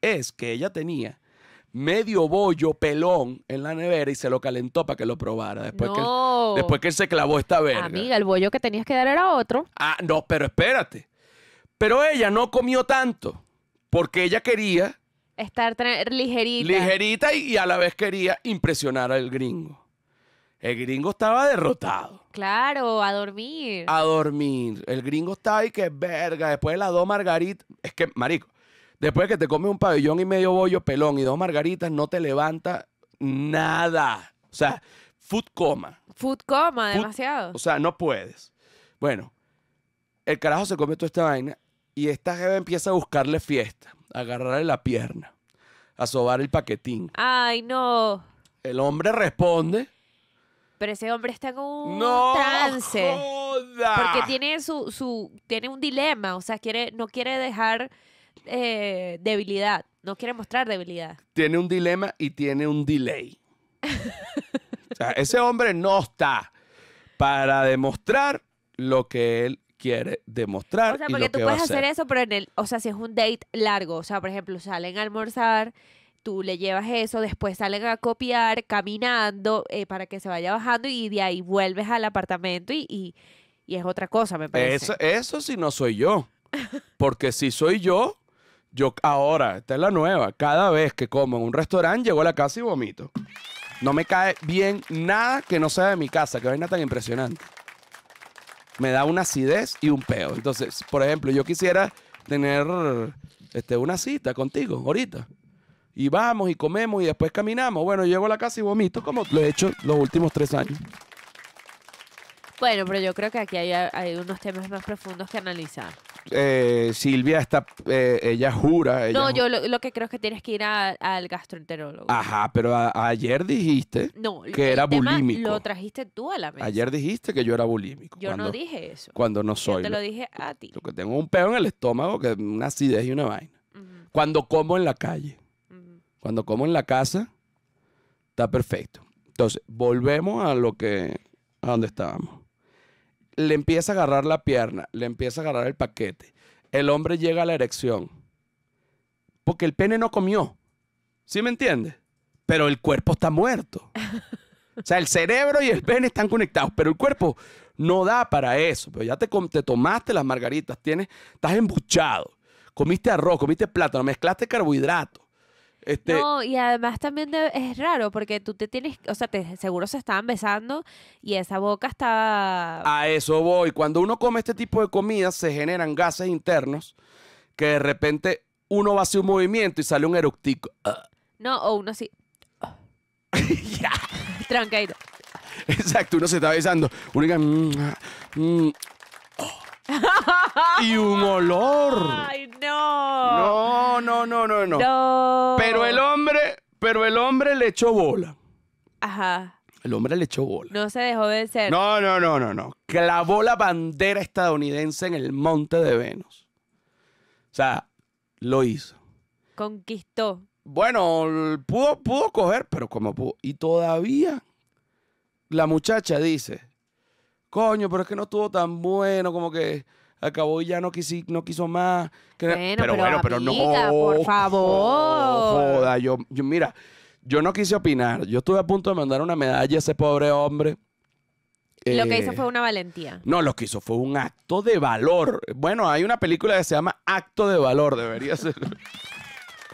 es que ella tenía medio bollo pelón en la nevera y se lo calentó para que lo probara. Después, que, después que él se clavó esta verga. Amiga, el bollo que tenías que dar era otro. Ah, no, pero espérate. Pero ella no comió tanto porque ella quería... Estar ligerita. Ligerita y, a la vez quería impresionar al gringo. El gringo estaba derrotado. Claro, a dormir. A dormir. El gringo estaba ahí que verga. Después de las dos margaritas. Es que, marico, Después que te come un pabellón y medio bollo pelón y dos margaritas, no te levanta nada. O sea, food coma. Food coma, demasiado. O sea, no puedes. Bueno, el carajo se come toda esta vaina y esta jeva empieza a buscarle fiesta, a agarrarle la pierna, a sobar el paquetín. Ay, no. El hombre responde. Pero ese hombre está con un ¡No Porque tiene su, tiene un dilema. O sea, quiere, no quiere dejar eh, debilidad, no quiere mostrar debilidad. Tiene un dilema y tiene un delay. o sea, ese hombre no está para demostrar lo que él quiere demostrar. O sea, porque tú puedes hacer eso, pero en el, o sea, si es un date largo, o sea, por ejemplo, salen a almorzar, tú le llevas eso, después salen a copiar caminando eh, para que se vaya bajando y de ahí vuelves al apartamento y, es otra cosa, me parece. Eso, eso sí no soy yo. Porque si soy yo, yo ahora, esta es la nueva, cada vez que como en un restaurante, llego a la casa y vomito. No me cae bien nada que no sea de mi casa, que vaina tan impresionante. Me da una acidez y un peo. Entonces, por ejemplo, yo quisiera tener este, una cita contigo ahorita. Y vamos y comemos y después caminamos. Bueno, llego a la casa y vomito como lo he hecho los últimos tres años. Bueno, pero yo creo que aquí hay unos temas más profundos que analizar eh, Silvia está, eh, ella jura. no, yo lo, que creo es que tienes que ir al gastroenterólogo. Ajá, pero ayer dijiste que era bulímico. Lo trajiste tú a la mesa. Ayer dijiste que yo era bulímico. Yo no dije eso. Cuando no soy. Yo te lo, dije a ti. Lo que tengo un peo en el estómago, que una acidez y una vaina. Cuando como en la calle, cuando como en la casa, está perfecto. Entonces, volvemos a lo que, a donde estábamos le empieza a agarrar la pierna, le empieza a agarrar el paquete. El hombre llega a la erección. Porque el pene no comió. ¿Sí me entiendes? Pero el cuerpo está muerto. O sea, el cerebro y el pene están conectados, pero el cuerpo no da para eso. Pero ya te, te tomaste las margaritas, tienes, estás embuchado, comiste arroz, comiste plátano, mezclaste carbohidratos. Este no, y además también es raro porque tú te tienes, o sea, te, seguro se estaban besando y esa boca estaba... A eso voy. Cuando uno come este tipo de comida se generan gases internos que de repente uno va hacia un movimiento y sale un eructico. Ah. (laughs) No, o uno así... (laughs) Tranquilo. Exacto, uno se está besando. Uno mm, ah, mm". (laughs) y un olor. Ay, no. No, no, no, no, no. Pero el hombre, pero el hombre le echó bola. Ajá. El hombre le echó bola. No se dejó de ser. No, no, no, no, no. Clavó la bandera estadounidense en el monte de Venus. O sea, lo hizo. Conquistó. Bueno, pudo, pudo coger, pero como pudo. Y todavía la muchacha dice, coño, pero es que no estuvo tan bueno, como que acabó y ya no, no quiso más. bueno, pero, bueno, pero no. Por (laughs) favor. Joda, yo, yo, mira, yo no quise opinar. Yo estuve a punto de mandar una medalla a ese pobre hombre. lo que eh, hizo fue una valentía. No, lo que hizo fue un acto de valor. Bueno, hay una película que se llama Acto de Valor, debería ser. (laughs)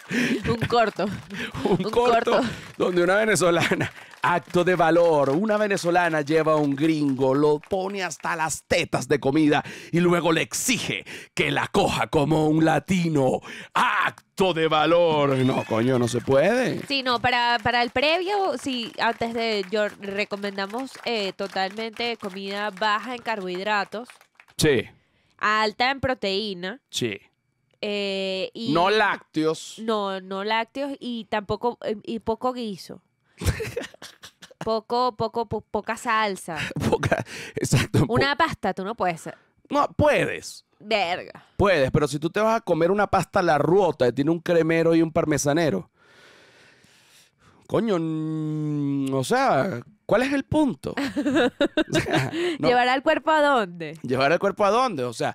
(laughs) un corto. (laughs) un, corto, donde una venezolana, acto de valor, una venezolana lleva a un gringo, lo pone hasta las tetas de comida y luego le exige que la coja como un latino. Acto de valor. No, coño, no se puede. Sí, no, para, para el previo, sí, antes de, yo recomendamos eh, totalmente comida baja en carbohidratos. Sí. Alta en proteína. Sí eh, no lácteos. No, no lácteos y tampoco, eh, y poco guiso. (laughs) poco, poco, poca salsa. (laughs) Poca, exacto. Una pasta, tú no puedes. No, puedes. Verga. Puedes, pero si tú te vas a comer una pasta la ruota, tiene un cremero y un parmesanero. Coño, mm, o sea, ¿cuál es el punto? (laughs) ¿Llevar al cuerpo a dónde? ¿Llevar el cuerpo a dónde? O sea,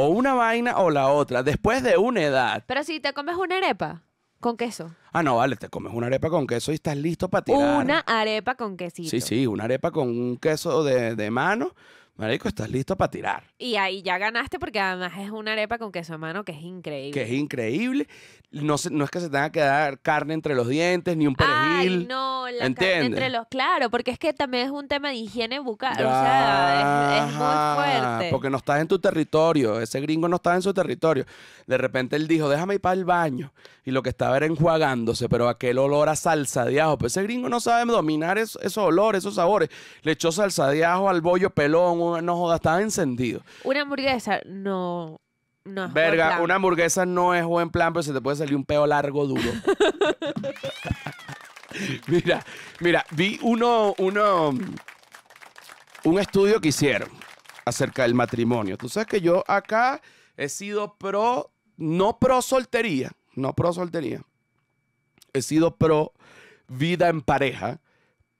o una vaina o la otra, después de una edad. Pero si te comes una arepa con queso. Ah, no, vale, te comes una arepa con queso y estás listo para tirar. Una arepa con quesito. Sí, sí, una arepa con un queso de, de mano Marico, estás listo para tirar. Y ahí ya ganaste porque además es una arepa con queso a mano que es increíble. Que es increíble. No, no es que se tenga que dar carne entre los dientes ni un perejil. Ay, no, la carne entre los... Claro, porque es que también es un tema de higiene bucal. o sea, es, muy fuerte. Porque no estás en tu territorio. Ese gringo no estaba en su territorio. De repente él dijo, déjame ir para el baño. Y lo que estaba era enjuagándose, pero aquel olor a salsa de ajo. Pues ese gringo no sabe dominar esos olores, esos sabores. Le echó salsa de ajo al bollo pelón, no, joda, estaba encendido. Una hamburguesa no, Verga, una hamburguesa no es buen plan, pero se te puede salir un peo largo duro. (laughs) mira, mira, vi uno, uno, un estudio que hicieron acerca del matrimonio. Tú sabes que yo acá he sido pro, no pro soltería, no pro soltería. He sido pro vida en pareja,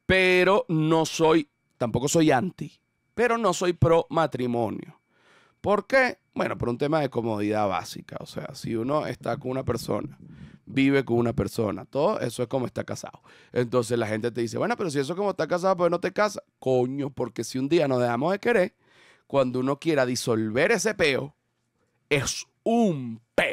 pero no soy, tampoco soy anti pero no soy pro matrimonio. ¿Por qué? Bueno, por un tema de comodidad básica. O sea, si uno está con una persona, vive con una persona, todo eso es como está casado. Entonces la gente te dice, bueno, pero si eso es como está casado, pues no te casas. Coño, porque si un día nos dejamos de querer, cuando uno quiera disolver ese peo, es un peo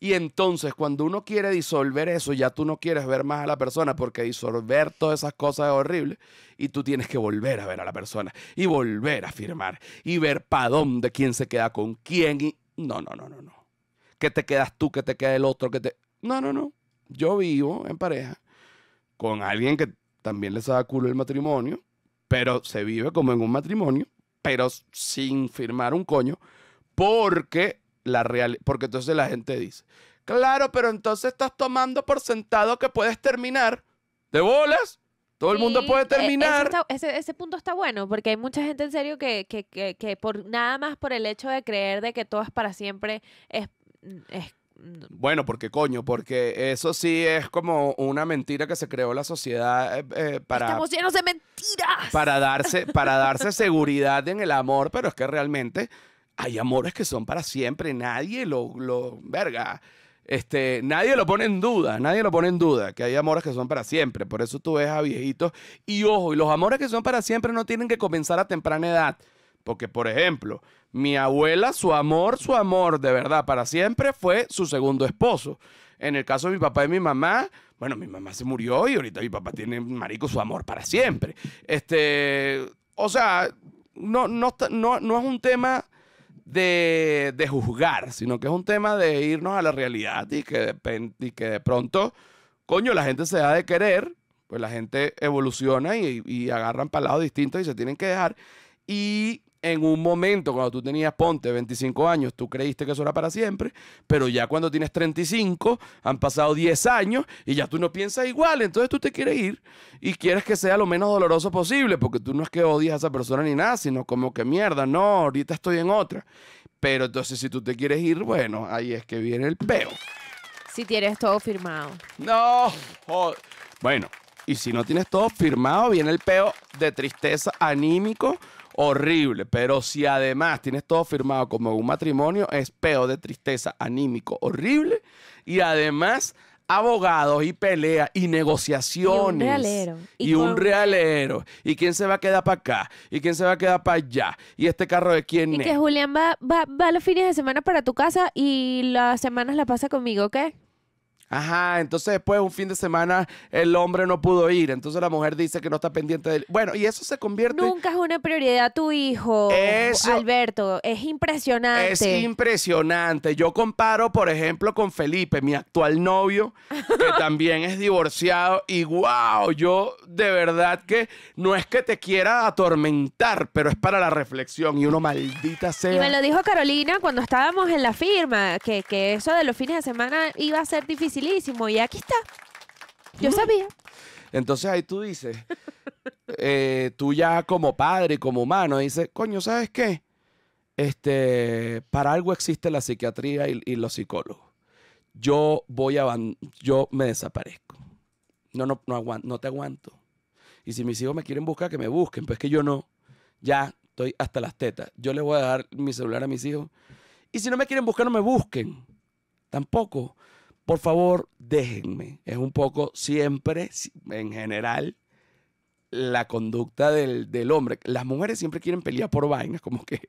y entonces cuando uno quiere disolver eso, ya tú no quieres ver más a la persona porque disolver todas esas cosas es horrible y tú tienes que volver a ver a la persona y volver a firmar y ver para dónde, quién se queda con quién. Y... No, no, no, no, no. ¿Qué te quedas tú? ¿Qué te queda el otro? que te... No, no, no. Yo vivo en pareja con alguien que también les da culo el matrimonio, pero se vive como en un matrimonio, pero sin firmar un coño, porque la porque entonces la gente dice, claro, pero entonces estás tomando por sentado que puedes terminar. ¿De bolas? Todo el mundo puede e-, terminar. ese, punto está bueno, porque hay mucha gente en serio que, que, por nada más por el hecho de creer de que todo es para siempre es, bueno, porque coño, porque eso sí es como una mentira que se creó la sociedad eh, eh, para. Estamos llenos de mentiras. Para darse, para darse seguridad en el amor, pero es que realmente hay amores que son para siempre, nadie lo, lo verga. Este, nadie lo pone en duda, nadie lo pone en duda, que hay amores que son para siempre, por eso tú ves a viejitos y ojo, y los amores que son para siempre no tienen que comenzar a temprana edad, porque por ejemplo, mi abuela, su amor, su amor de verdad para siempre fue su segundo esposo. En el caso de mi papá y mi mamá, bueno, mi mamá se murió y ahorita mi papá tiene marico su amor para siempre. Este, o sea, no, no, no, no es un tema de, juzgar, sino que es un tema de irnos a la realidad y que, de, que de pronto, coño, la gente se da de querer, pues la gente evoluciona y, y agarran palados distintos y se tienen que dejar. Y en un momento, cuando tú tenías, ponte, 25 años, tú creíste que eso era para siempre, pero ya cuando tienes 35, han pasado 10 años y ya tú no piensas igual, entonces tú te quieres ir y quieres que sea lo menos doloroso posible, porque tú no es que odias a esa persona ni nada, sino como que mierda, no, ahorita estoy en otra. Pero entonces si tú te quieres ir, bueno, ahí es que viene el peo. Si tienes todo firmado. No, bueno, y si no tienes todo firmado, viene el peo de tristeza anímico horrible. Pero si además tienes todo firmado como un matrimonio, es peor de tristeza, anímico, horrible. Y además abogados y peleas y negociaciones. Y un realero. Y, un realero. ¿Y quién se va a quedar para acá? ¿Y quién se va a quedar para allá? ¿Y este carro de quién es? Y que Julián va, va, los fines de semana para tu casa y las semanas la pasa conmigo, ¿ok? Ajá, entonces después un fin de semana el hombre no pudo ir, entonces la mujer dice que no está pendiente de Bueno, y eso se convierte... Nunca es una prioridad tu hijo, Alberto, es impresionante. Es impresionante. Yo comparo, por ejemplo, con Felipe, mi actual novio, que (laughs) también es divorciado, y wow, yo de verdad que no es que te quiera atormentar, pero es para la reflexión y uno maldita sea. Y me lo dijo Carolina cuando estábamos en la firma, que eso de los fines de semana iba a ser difícil y aquí está. Yo sabía. Entonces ahí tú dices, eh, tú ya como padre, como humano, dices, coño, ¿sabes qué? Este, para algo existe la psiquiatría y, los psicólogos. Yo voy a, yo me desaparezco. No, no, no, aguanto, no te aguanto. Y si mis hijos me quieren buscar, que me busquen. pues que yo no. Ya estoy hasta las tetas. Yo les voy a dar mi celular a mis hijos. Y si no me quieren buscar, no me busquen. Tampoco por favor, déjenme. Es un poco siempre, en general, la conducta del, hombre. Las mujeres siempre quieren pelear por vainas, como que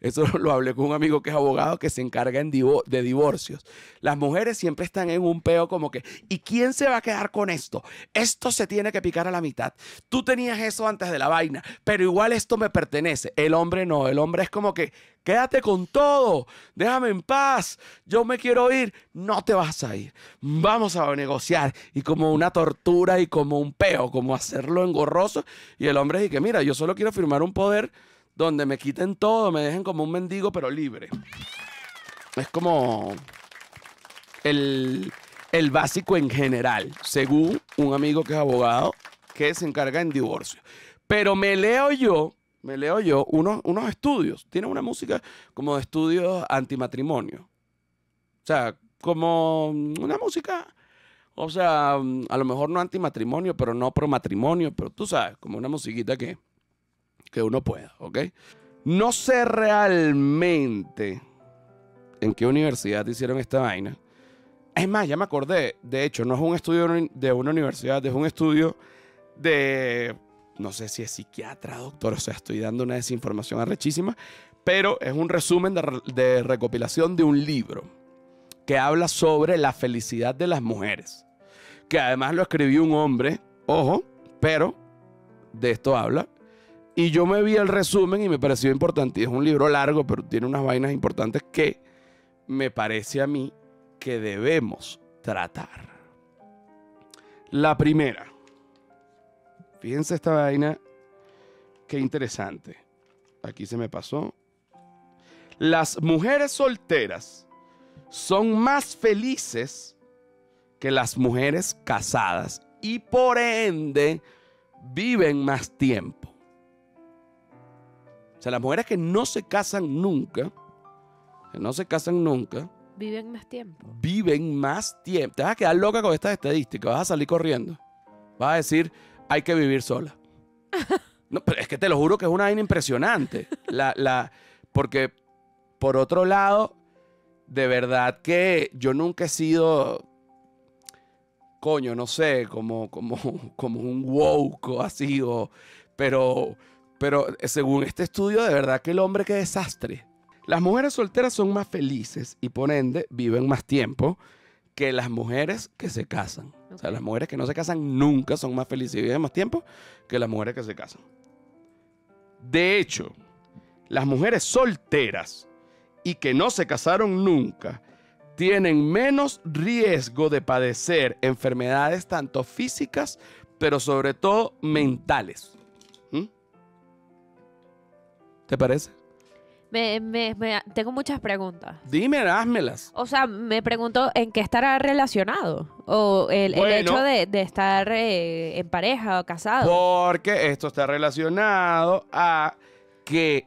eso (laughs) lo hablé con un amigo que es abogado que se encarga de divorcios. Las mujeres siempre están en un peo como que, ¿y quién se va a quedar con esto? Esto se tiene que picar a la mitad. Tú tenías eso antes de la vaina, pero igual esto me pertenece. El hombre no, el hombre es como que, quédate con todo, déjame en paz, yo me quiero ir, no te vas a ir. Vamos a negociar y como una tortura y como un peo, como hacerlo engorroso. Y el hombre dice que, mira, yo solo quiero firmar un poder donde me quiten todo, me dejen como un mendigo, pero libre. Es como el, básico en general, según un amigo que es abogado que se encarga en divorcio. Pero me leo yo, me leo yo unos, unos estudios. Tiene una música como de estudios antimatrimonio. O sea, como una música, o sea, a lo mejor no antimatrimonio, pero no pro matrimonio, pero tú sabes, como una musiquita que que uno pueda, ¿ok? No sé realmente en qué universidad hicieron esta vaina. Es más, ya me acordé, de hecho, no es un estudio de una universidad, es un estudio de, no sé si es psiquiatra, doctor, o sea, estoy dando una desinformación arrechísima, pero es un resumen de, de recopilación de un libro que habla sobre la felicidad de las mujeres, que además lo escribió un hombre, ojo, pero de esto habla y yo me vi el resumen y me pareció importante. Es un libro largo, pero tiene unas vainas importantes que me parece a mí que debemos tratar. La primera. Fíjense esta vaina. Qué interesante. Aquí se me pasó. Las mujeres solteras son más felices que las mujeres casadas y por ende viven más tiempo. O sea, las mujeres que no se casan nunca, que no se casan nunca. Viven más tiempo. Viven más tiempo. Te vas a quedar loca con estas estadísticas, vas a salir corriendo. Vas a decir, hay que vivir sola. no, pero es que te lo juro que es una vaina impresionante. La, la, porque, por otro lado, de verdad que yo nunca he sido coño, no sé, como, como, como un woke o así, o, pero pero eh, según este estudio, de verdad que el hombre qué desastre. Las mujeres solteras son más felices y por ende viven más tiempo que las mujeres que se casan. O sea, las mujeres que no se casan nunca son más felices y viven más tiempo que las mujeres que se casan. De hecho, las mujeres solteras y que no se casaron nunca tienen menos riesgo de padecer enfermedades tanto físicas, pero sobre todo mentales. ¿Te parece? Me, me, tengo muchas preguntas. Dime, házmelas. O sea, me pregunto en qué estará relacionado. O el, hecho de, estar eh, en pareja o casado. Porque esto está relacionado a que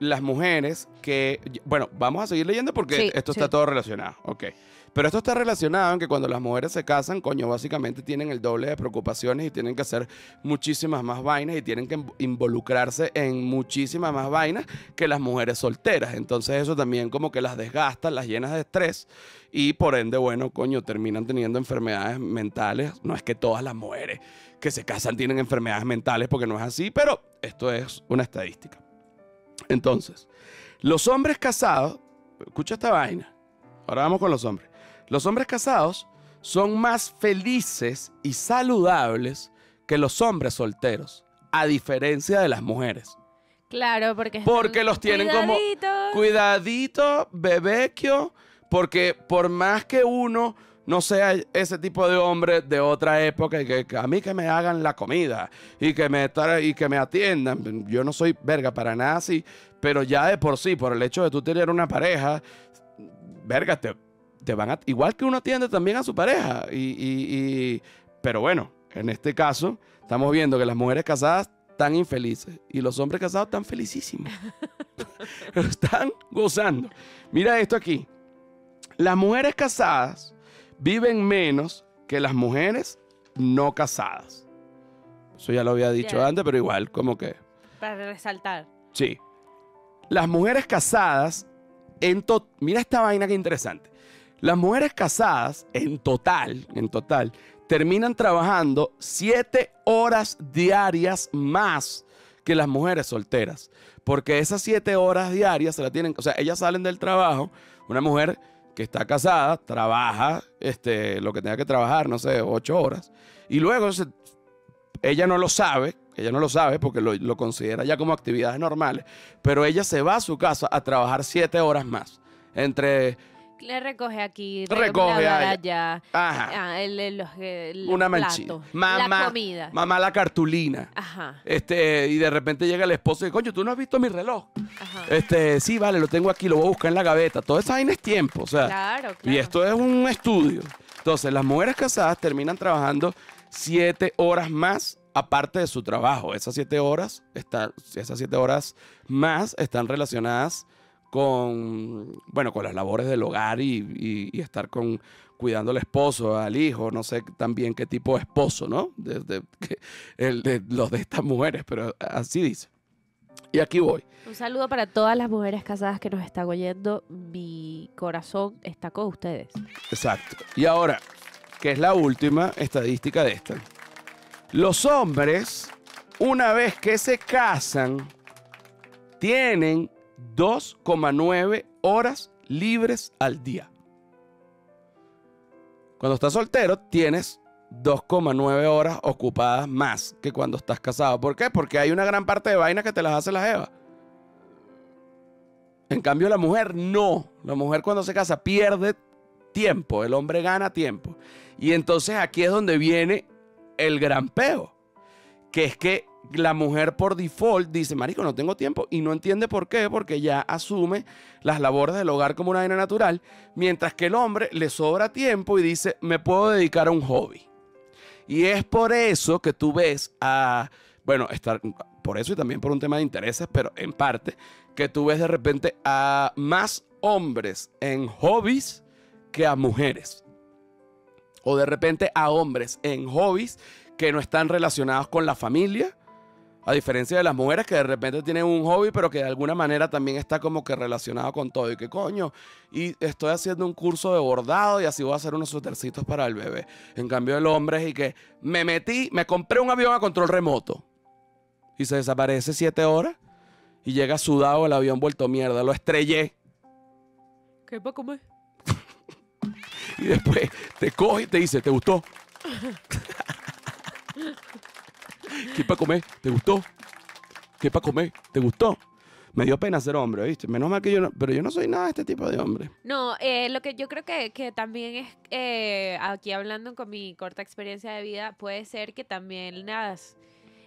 las mujeres que. Bueno, vamos a seguir leyendo porque esto está todo relacionado. Ok. Pero esto está relacionado en que cuando las mujeres se casan, coño, básicamente tienen el doble de preocupaciones y tienen que hacer muchísimas más vainas y tienen que involucrarse en muchísimas más vainas que las mujeres solteras. Entonces eso también como que las desgasta, las llena de estrés y por ende, bueno, coño, terminan teniendo enfermedades mentales. No es que todas las mujeres que se casan tienen enfermedades mentales porque no es así, pero esto es una estadística. Entonces, los hombres casados, escucha esta vaina, ahora vamos con los hombres. Los hombres casados son más felices y saludables que los hombres solteros, a diferencia de las mujeres. Claro, porque porque los tienen como cuidadito, bebequio, porque por más que uno no sea ese tipo de hombre de otra época y que, a mí que me hagan la comida y que me y que me atiendan, yo no soy verga para nada así, pero ya de por sí por el hecho de tú tener una pareja, verga te van igual que uno atiende también a su pareja. Y, y, pero bueno, en este caso estamos viendo que las mujeres casadas están infelices y los hombres casados están felicísimos. (laughs) están gozando. Mira esto aquí. Las mujeres casadas viven menos que las mujeres no casadas. Eso ya lo había dicho antes, pero igual, como que... Para resaltar. Sí. Las mujeres casadas, en mira esta vaina que interesante las mujeres casadas, en total, en total, terminan trabajando siete horas diarias más que las mujeres solteras. Porque esas siete horas diarias se las tienen, o sea, ellas salen del trabajo, una mujer que está casada, trabaja este, lo que tenga que trabajar, no sé, ocho horas. Y luego ella no lo sabe, ella no lo sabe porque lo, considera ya como actividades normales, pero ella se va a su casa a trabajar siete horas más. Entre le recoge aquí, recoge allá. Eh, eh, Una manchita. Mamá, la Mamá la cartulina. Este, y de repente llega el esposo y dice, coño, tú no has visto mi reloj. Este, sí, vale, lo tengo aquí, lo voy a buscar en la gaveta. Todo eso ahí no es tiempo. O sea, Y esto es un estudio. Entonces, las mujeres casadas terminan trabajando siete horas más aparte de su trabajo. Esas siete horas, está, esas siete horas más están relacionadas con, bueno, con las labores del hogar y, estar con, cuidando al esposo, al hijo, no sé también qué tipo de esposo, ¿no? De, los de estas mujeres, pero así dice. Y aquí voy. Un saludo para todas las mujeres casadas que nos están oyendo. Mi corazón está con ustedes. Exacto. Y ahora, que es la última estadística de esta. Los hombres, una vez que se casan, tienen 2,9 horas libres al día. Cuando estás soltero tienes 2,9 horas ocupadas más que cuando estás casado. ¿Por qué? Porque hay una gran parte de vaina que te las hace la jeva. En cambio la mujer no. La mujer cuando se casa pierde tiempo, el hombre gana tiempo. Y entonces aquí es donde viene el gran peo, que es que la mujer por default dice, marico, no tengo tiempo y no entiende por qué, porque ya asume las labores del hogar como una vaina natural, mientras que el hombre le sobra tiempo y dice, me puedo dedicar a un hobby. Y es por eso que tú ves a, bueno, estar, por eso y también por un tema de intereses, pero en parte, que tú ves de repente a más hombres en hobbies que a mujeres. O de repente a hombres en hobbies que no están relacionados con la familia a diferencia de las mujeres que de repente tienen un hobby, pero que de alguna manera también está como que relacionado con todo. Y que coño, y estoy haciendo un curso de bordado y así voy a hacer unos sotercitos para el bebé. En cambio, el hombre y que me metí, me compré un avión a control remoto. Y se desaparece siete horas y llega sudado el avión vuelto mierda. Lo estrellé. ¿Qué poco (laughs) y después te coge y te dice, ¿te gustó? (laughs) ¿Qué para comer? ¿Te gustó? ¿Qué para comer? ¿Te gustó? me dio pena ser hombre, ¿viste? Menos mal que yo no, pero yo no soy nada de este tipo de hombre. No, eh, lo que yo creo que, también es, eh, aquí hablando con mi corta experiencia de vida, puede ser que también las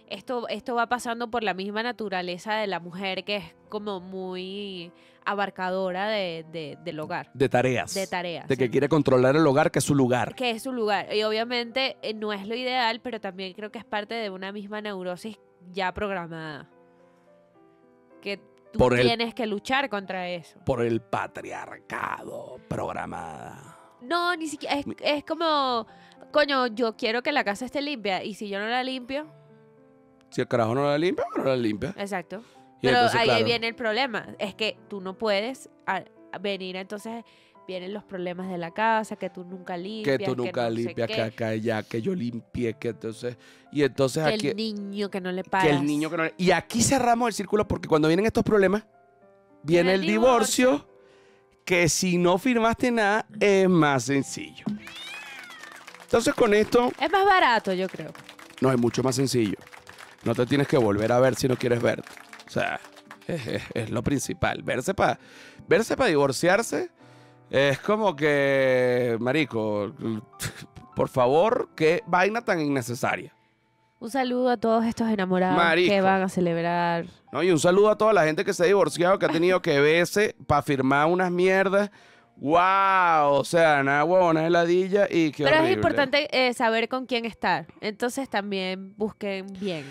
esto, va pasando por la misma naturaleza de la mujer que es como muy abarcadora del hogar. De tareas. De tareas. De que quiere controlar el hogar, que es su lugar. Que es su lugar. Y obviamente eh, no es lo ideal, pero también creo que es parte de una misma neurosis ya programada. Que tú tienes que luchar contra eso. Por el patriarcado programada. No, ni siquiera. Es, es como, coño, yo quiero que la casa esté limpia y si yo no la limpio si el carajo no la limpia, no la limpia. Exacto. Pero ahí viene el problema. Es que tú no puedes ah, venir entonces vienen los problemas de la casa, que tú nunca limpias. Que tú nunca limpias, que acá ya, que yo limpie que entonces. Y entonces Que el niño que no le paga. que el niño que no Y aquí cerramos el círculo porque cuando vienen estos problemas, viene el, divorcio. que si no firmaste nada, es más sencillo. Entonces con esto, Es más barato, yo creo. no es mucho más sencillo. No te tienes que volver a ver si no quieres verte. O sea, es, lo principal. Verse para verse divorciarse es como que, marico, (laughs) por favor, qué vaina tan innecesaria. Un saludo a todos estos enamorados que van a celebrar. No, y un saludo a toda la gente que se ha divorciado, que ha tenido que verse para firmar unas mierdas. ¡Wow! O sea, nada, buena una heladilla y qué Pero es importante eh, saber con quién estar. Entonces también busquen bien.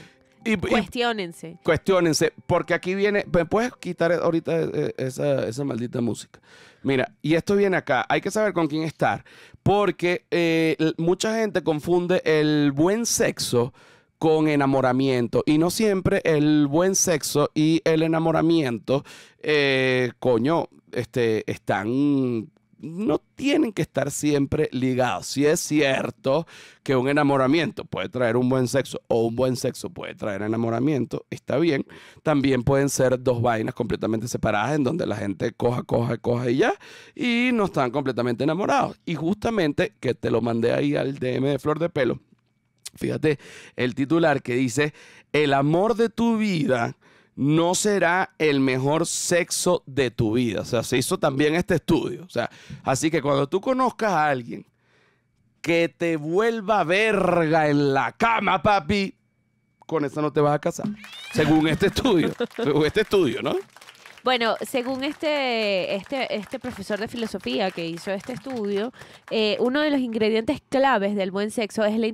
Y, cuestiónense. Cuestiónense, porque aquí viene, me puedes quitar ahorita eh, eh, esa, maldita música. Mira, y esto viene acá, hay que saber con quién estar, porque eh, mucha gente confunde el buen sexo con enamoramiento. Y no siempre el buen sexo y el enamoramiento, coño, este, están no tienen que estar siempre ligados. Si es cierto que un enamoramiento puede traer un buen sexo o un buen sexo puede traer enamoramiento, está bien. También pueden ser dos vainas completamente separadas en donde la gente coja, coja, coja y ya, y no están completamente enamorados. Y justamente que te lo mandé ahí al DM de Flor de Pelo. Fíjate el titular que dice, el amor de tu vida no será el mejor sexo de tu vida. O sea, se hizo también este estudio. O sea, así que cuando tú conozcas a alguien que te vuelva verga en la cama, papi, con eso no te vas a casar. Según este estudio. según este estudio, ¿no? Bueno, según este, este, este profesor de filosofía que hizo este estudio, eh, uno de los ingredientes claves del buen sexo es la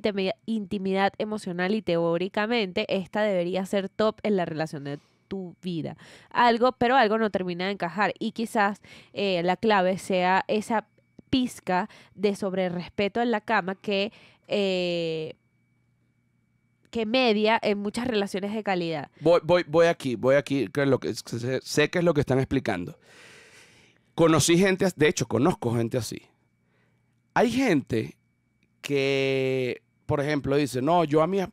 intimidad emocional y teóricamente esta debería ser top en la relación de tu vida. Algo, pero algo no termina de encajar y quizás eh, la clave sea esa pizca de sobre respeto en la cama que, eh, que media en muchas relaciones de calidad. Voy, voy, voy aquí, voy aquí, que, sé que es lo que están explicando. Conocí gente, de hecho, conozco gente así. Hay gente que por ejemplo, dice, no, yo a mis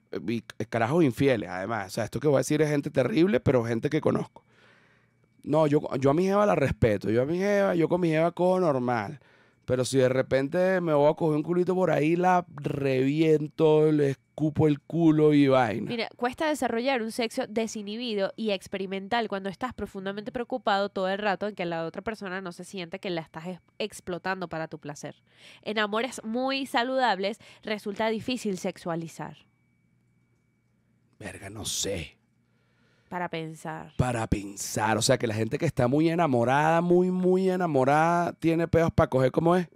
carajos infieles, además, o sea, esto que voy a decir es gente terrible, pero gente que conozco. No, yo, yo a mi jeva la respeto, yo a mi jeva, yo con mi jeva cojo normal. Pero si de repente me voy a coger un culito por ahí, la reviento, le escupo el culo y vaina. Mira, cuesta desarrollar un sexo desinhibido y experimental cuando estás profundamente preocupado todo el rato en que la otra persona no se siente que la estás explotando para tu placer. En amores muy saludables resulta difícil sexualizar. Verga, no sé. Para pensar. Para pensar. O sea, que la gente que está muy enamorada, muy, muy enamorada, tiene pedos para coger como es.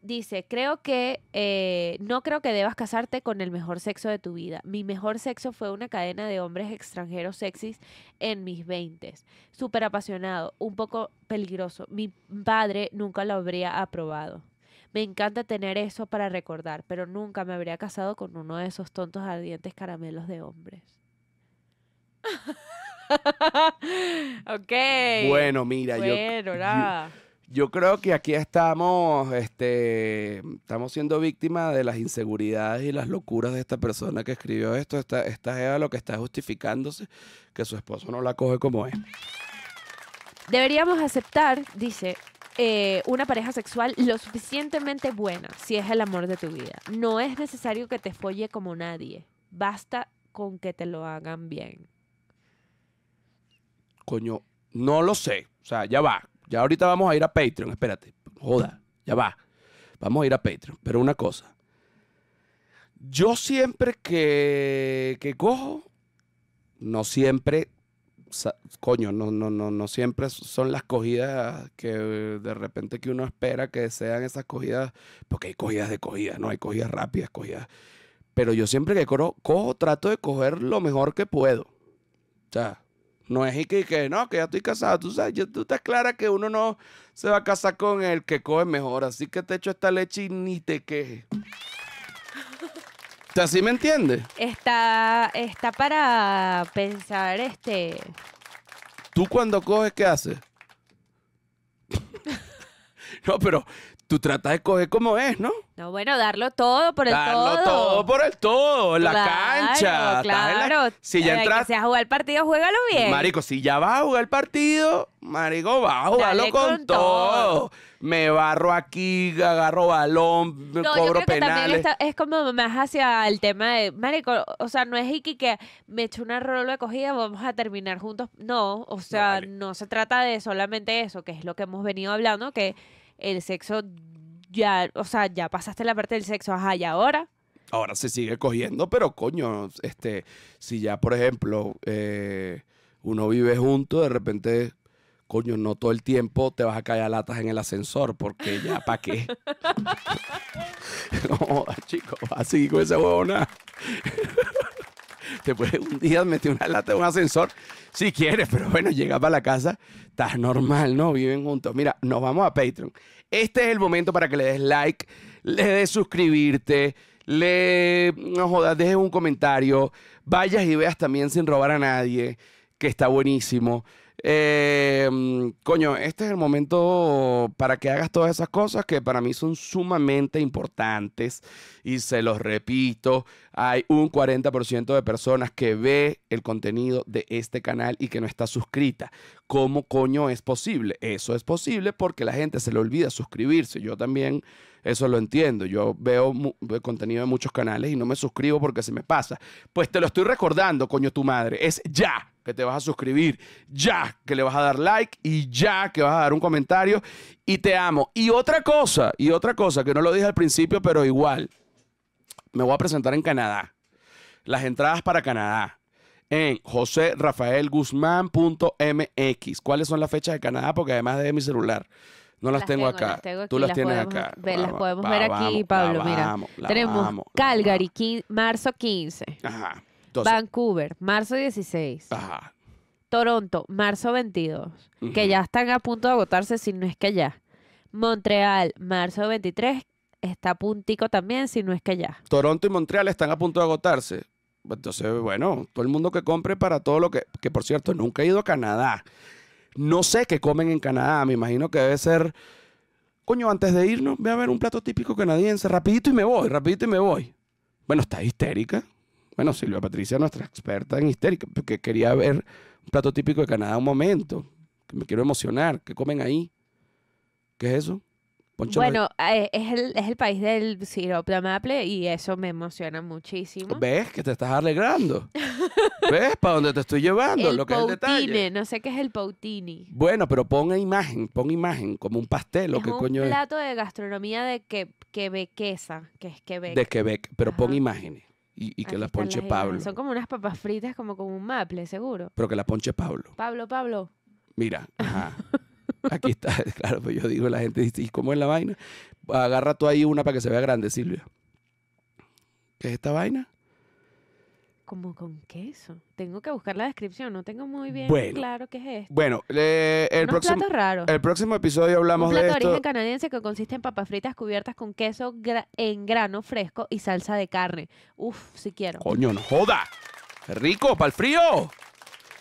Dice, creo que eh, no creo que debas casarte con el mejor sexo de tu vida. Mi mejor sexo fue una cadena de hombres extranjeros sexys en mis veintes. Súper apasionado, un poco peligroso. Mi padre nunca lo habría aprobado. Me encanta tener eso para recordar, pero nunca me habría casado con uno de esos tontos ardientes caramelos de hombres. (laughs) ok. Bueno, mira, yo, creo que aquí estamos, este, estamos siendo víctimas de las inseguridades y las locuras de esta persona que escribió esto. Esta, esta Eva lo que está justificándose, que su esposo no la coge como es. Deberíamos aceptar, dice, eh, una pareja sexual lo suficientemente buena si es el amor de tu vida. No es necesario que te folle como nadie. Basta con que te lo hagan bien. Coño, no lo sé. O sea, ya va. Ya ahorita vamos a ir a Patreon. Espérate, joda, ya va. Vamos a ir a Patreon. Pero una cosa. Yo siempre que, cojo, no siempre, coño, no, no, no, no siempre son las cogidas que de repente que uno espera que sean esas cogidas, porque hay cogidas de cogidas, ¿no? Hay cogidas rápidas, cogidas. Pero yo siempre que cojo, cojo trato de coger lo mejor que puedo. O sea, no es y que, no, que ya estoy casado. Tú sabes, tú estás clara que uno no se va a casar con el que coge mejor. Así que te echo esta leche y ni te quejes. así me entiendes? Está, está para pensar, este... ¿Tú cuando coges qué haces? (laughs) no, pero tú tratas de coger como es, ¿no? No, bueno, darlo todo por el todo. Darlo todo por el todo, la cancha. Claro, Si ya entras... vas a jugar el partido, juégalo bien. Marico, si ya vas a jugar el partido, marico, va a jugarlo con, todo. Me barro aquí, agarro balón, no, yo creo que es como más hacia el tema de, marico, o sea, no es Iki que me eche una rola de cogida, vamos a terminar juntos. No, o sea, no se trata de solamente eso, que es lo que hemos venido hablando, que el sexo ya, o sea, ya pasaste la parte del sexo, ajá, y ahora. Ahora se sigue cogiendo, pero coño, este, si ya, por ejemplo, eh, uno vive junto, de repente, coño, no todo el tiempo te vas a caer a latas en el ascensor, porque ya, ¿para qué? (laughs) chicos, así con esa huevona. (laughs) te puedes un día meter una lata en un ascensor si quieres, pero bueno, llegaba a la casa, estás normal, ¿no? Viven juntos. Mira, nos vamos a Patreon. Este es el momento para que le des like, le des suscribirte, le, no jodas, dejes un comentario, vayas y veas también sin robar a nadie, que está buenísimo. Em, coño, este es el momento para que hagas todas esas cosas que para mí son sumamente importantes y se los repito, hay un 40% de personas que ve el contenido de este canal y que no está suscrita. ¿Cómo coño es posible? Eso es posible porque la gente se le olvida suscribirse. Yo también eso lo entiendo. Yo veo contenido de muchos canales y no me suscribo porque se me pasa. Pues te lo estoy recordando, coño tu madre. Es ya que te vas a suscribir, ya que le vas a dar like y ya que vas a dar un comentario y te amo. Y otra cosa, y otra cosa que no lo dije al principio, pero igual, me voy a presentar en Canadá. Las entradas para Canadá en mx ¿Cuáles son las fechas de Canadá? Porque además de mi celular. No las, tengo, acá. Tú las, tienes acá. las podemos ver aquí, Pablo. mira, tenemos Calgary, marzo 15. Ajá. Vancouver, marzo 16. Toronto, marzo 22, que ya están a punto de agotarse si no es que ya. Montreal, marzo 23, está puntico también si no es que ya. Toronto y Montreal están a punto de agotarse. Entonces, bueno, todo el mundo que compre para todo lo que... Que por cierto, nunca he ido a Canadá. No sé qué comen en Canadá. Me imagino que debe ser... Coño, antes de irnos, voy a ver un plato típico canadiense. Rapidito y me voy, rapidito y me voy. Bueno, está histérica. Bueno, Silvia Patricia, nuestra experta en histérica, porque quería ver un plato típico de Canadá un momento, me quiero emocionar, ¿qué comen ahí? ¿Qué es eso? bueno, eh, es, el, país del sirope maple y eso me emociona muchísimo. ¿Ves que te estás alegrando? ¿Ves para dónde te estoy llevando? lo que detalle. no sé qué es el poutini. Bueno, pero pon imagen, pon imagen, como un pastel, lo que coño es. un plato de gastronomía de que, quebequesa, que es Quebec. De Quebec, pero pon imágenes y, que las ponche Pablo. Son como unas papas fritas, como con un maple, seguro. Pero que las ponche Pablo. Pablo, Pablo. Mira, ajá. (laughs) Aquí está, (laughs) claro, pues yo digo, la gente dice, ¿y cómo es la vaina? Agarra tú ahí una para que se vea grande, Silvia. ¿Qué es esta vaina? como con queso. Tengo que buscar la descripción, no tengo muy bien claro qué es esto. Bueno, eh, el, próximo, el próximo episodio hablamos Un plato de, origen canadiense que consiste en papas fritas cubiertas con queso en grano fresco y salsa de carne. Uf, si quiero. Coño, no joda. Rico, para el frío.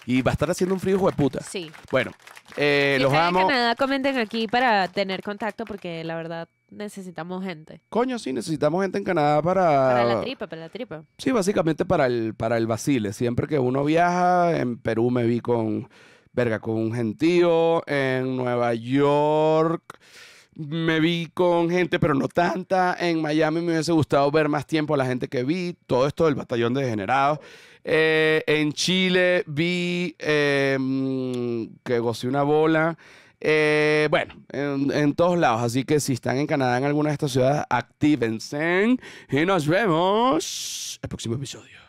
Y va a estar haciendo un frío, hijo de puta. Sí. Bueno, eh, los amo. nada comenten aquí para tener contacto porque la verdad necesitamos gente. Coño, sí, necesitamos gente en Canadá para... Para la tripa, para la tripa. Sí, básicamente para el, para el vacile. Siempre que uno viaja, en Perú me vi con, verga, con un gentío, en Nueva York me vi con gente, pero no tanta. En Miami me hubiese gustado ver más tiempo a la gente que vi. Todo esto del batallón de degenerados. Eh, en Chile vi em, que gocé una bola. Eh, bueno, en, en, todos lados. Así que si están en Canadá, en alguna de estas ciudades, actívense. Y nos vemos el próximo episodio.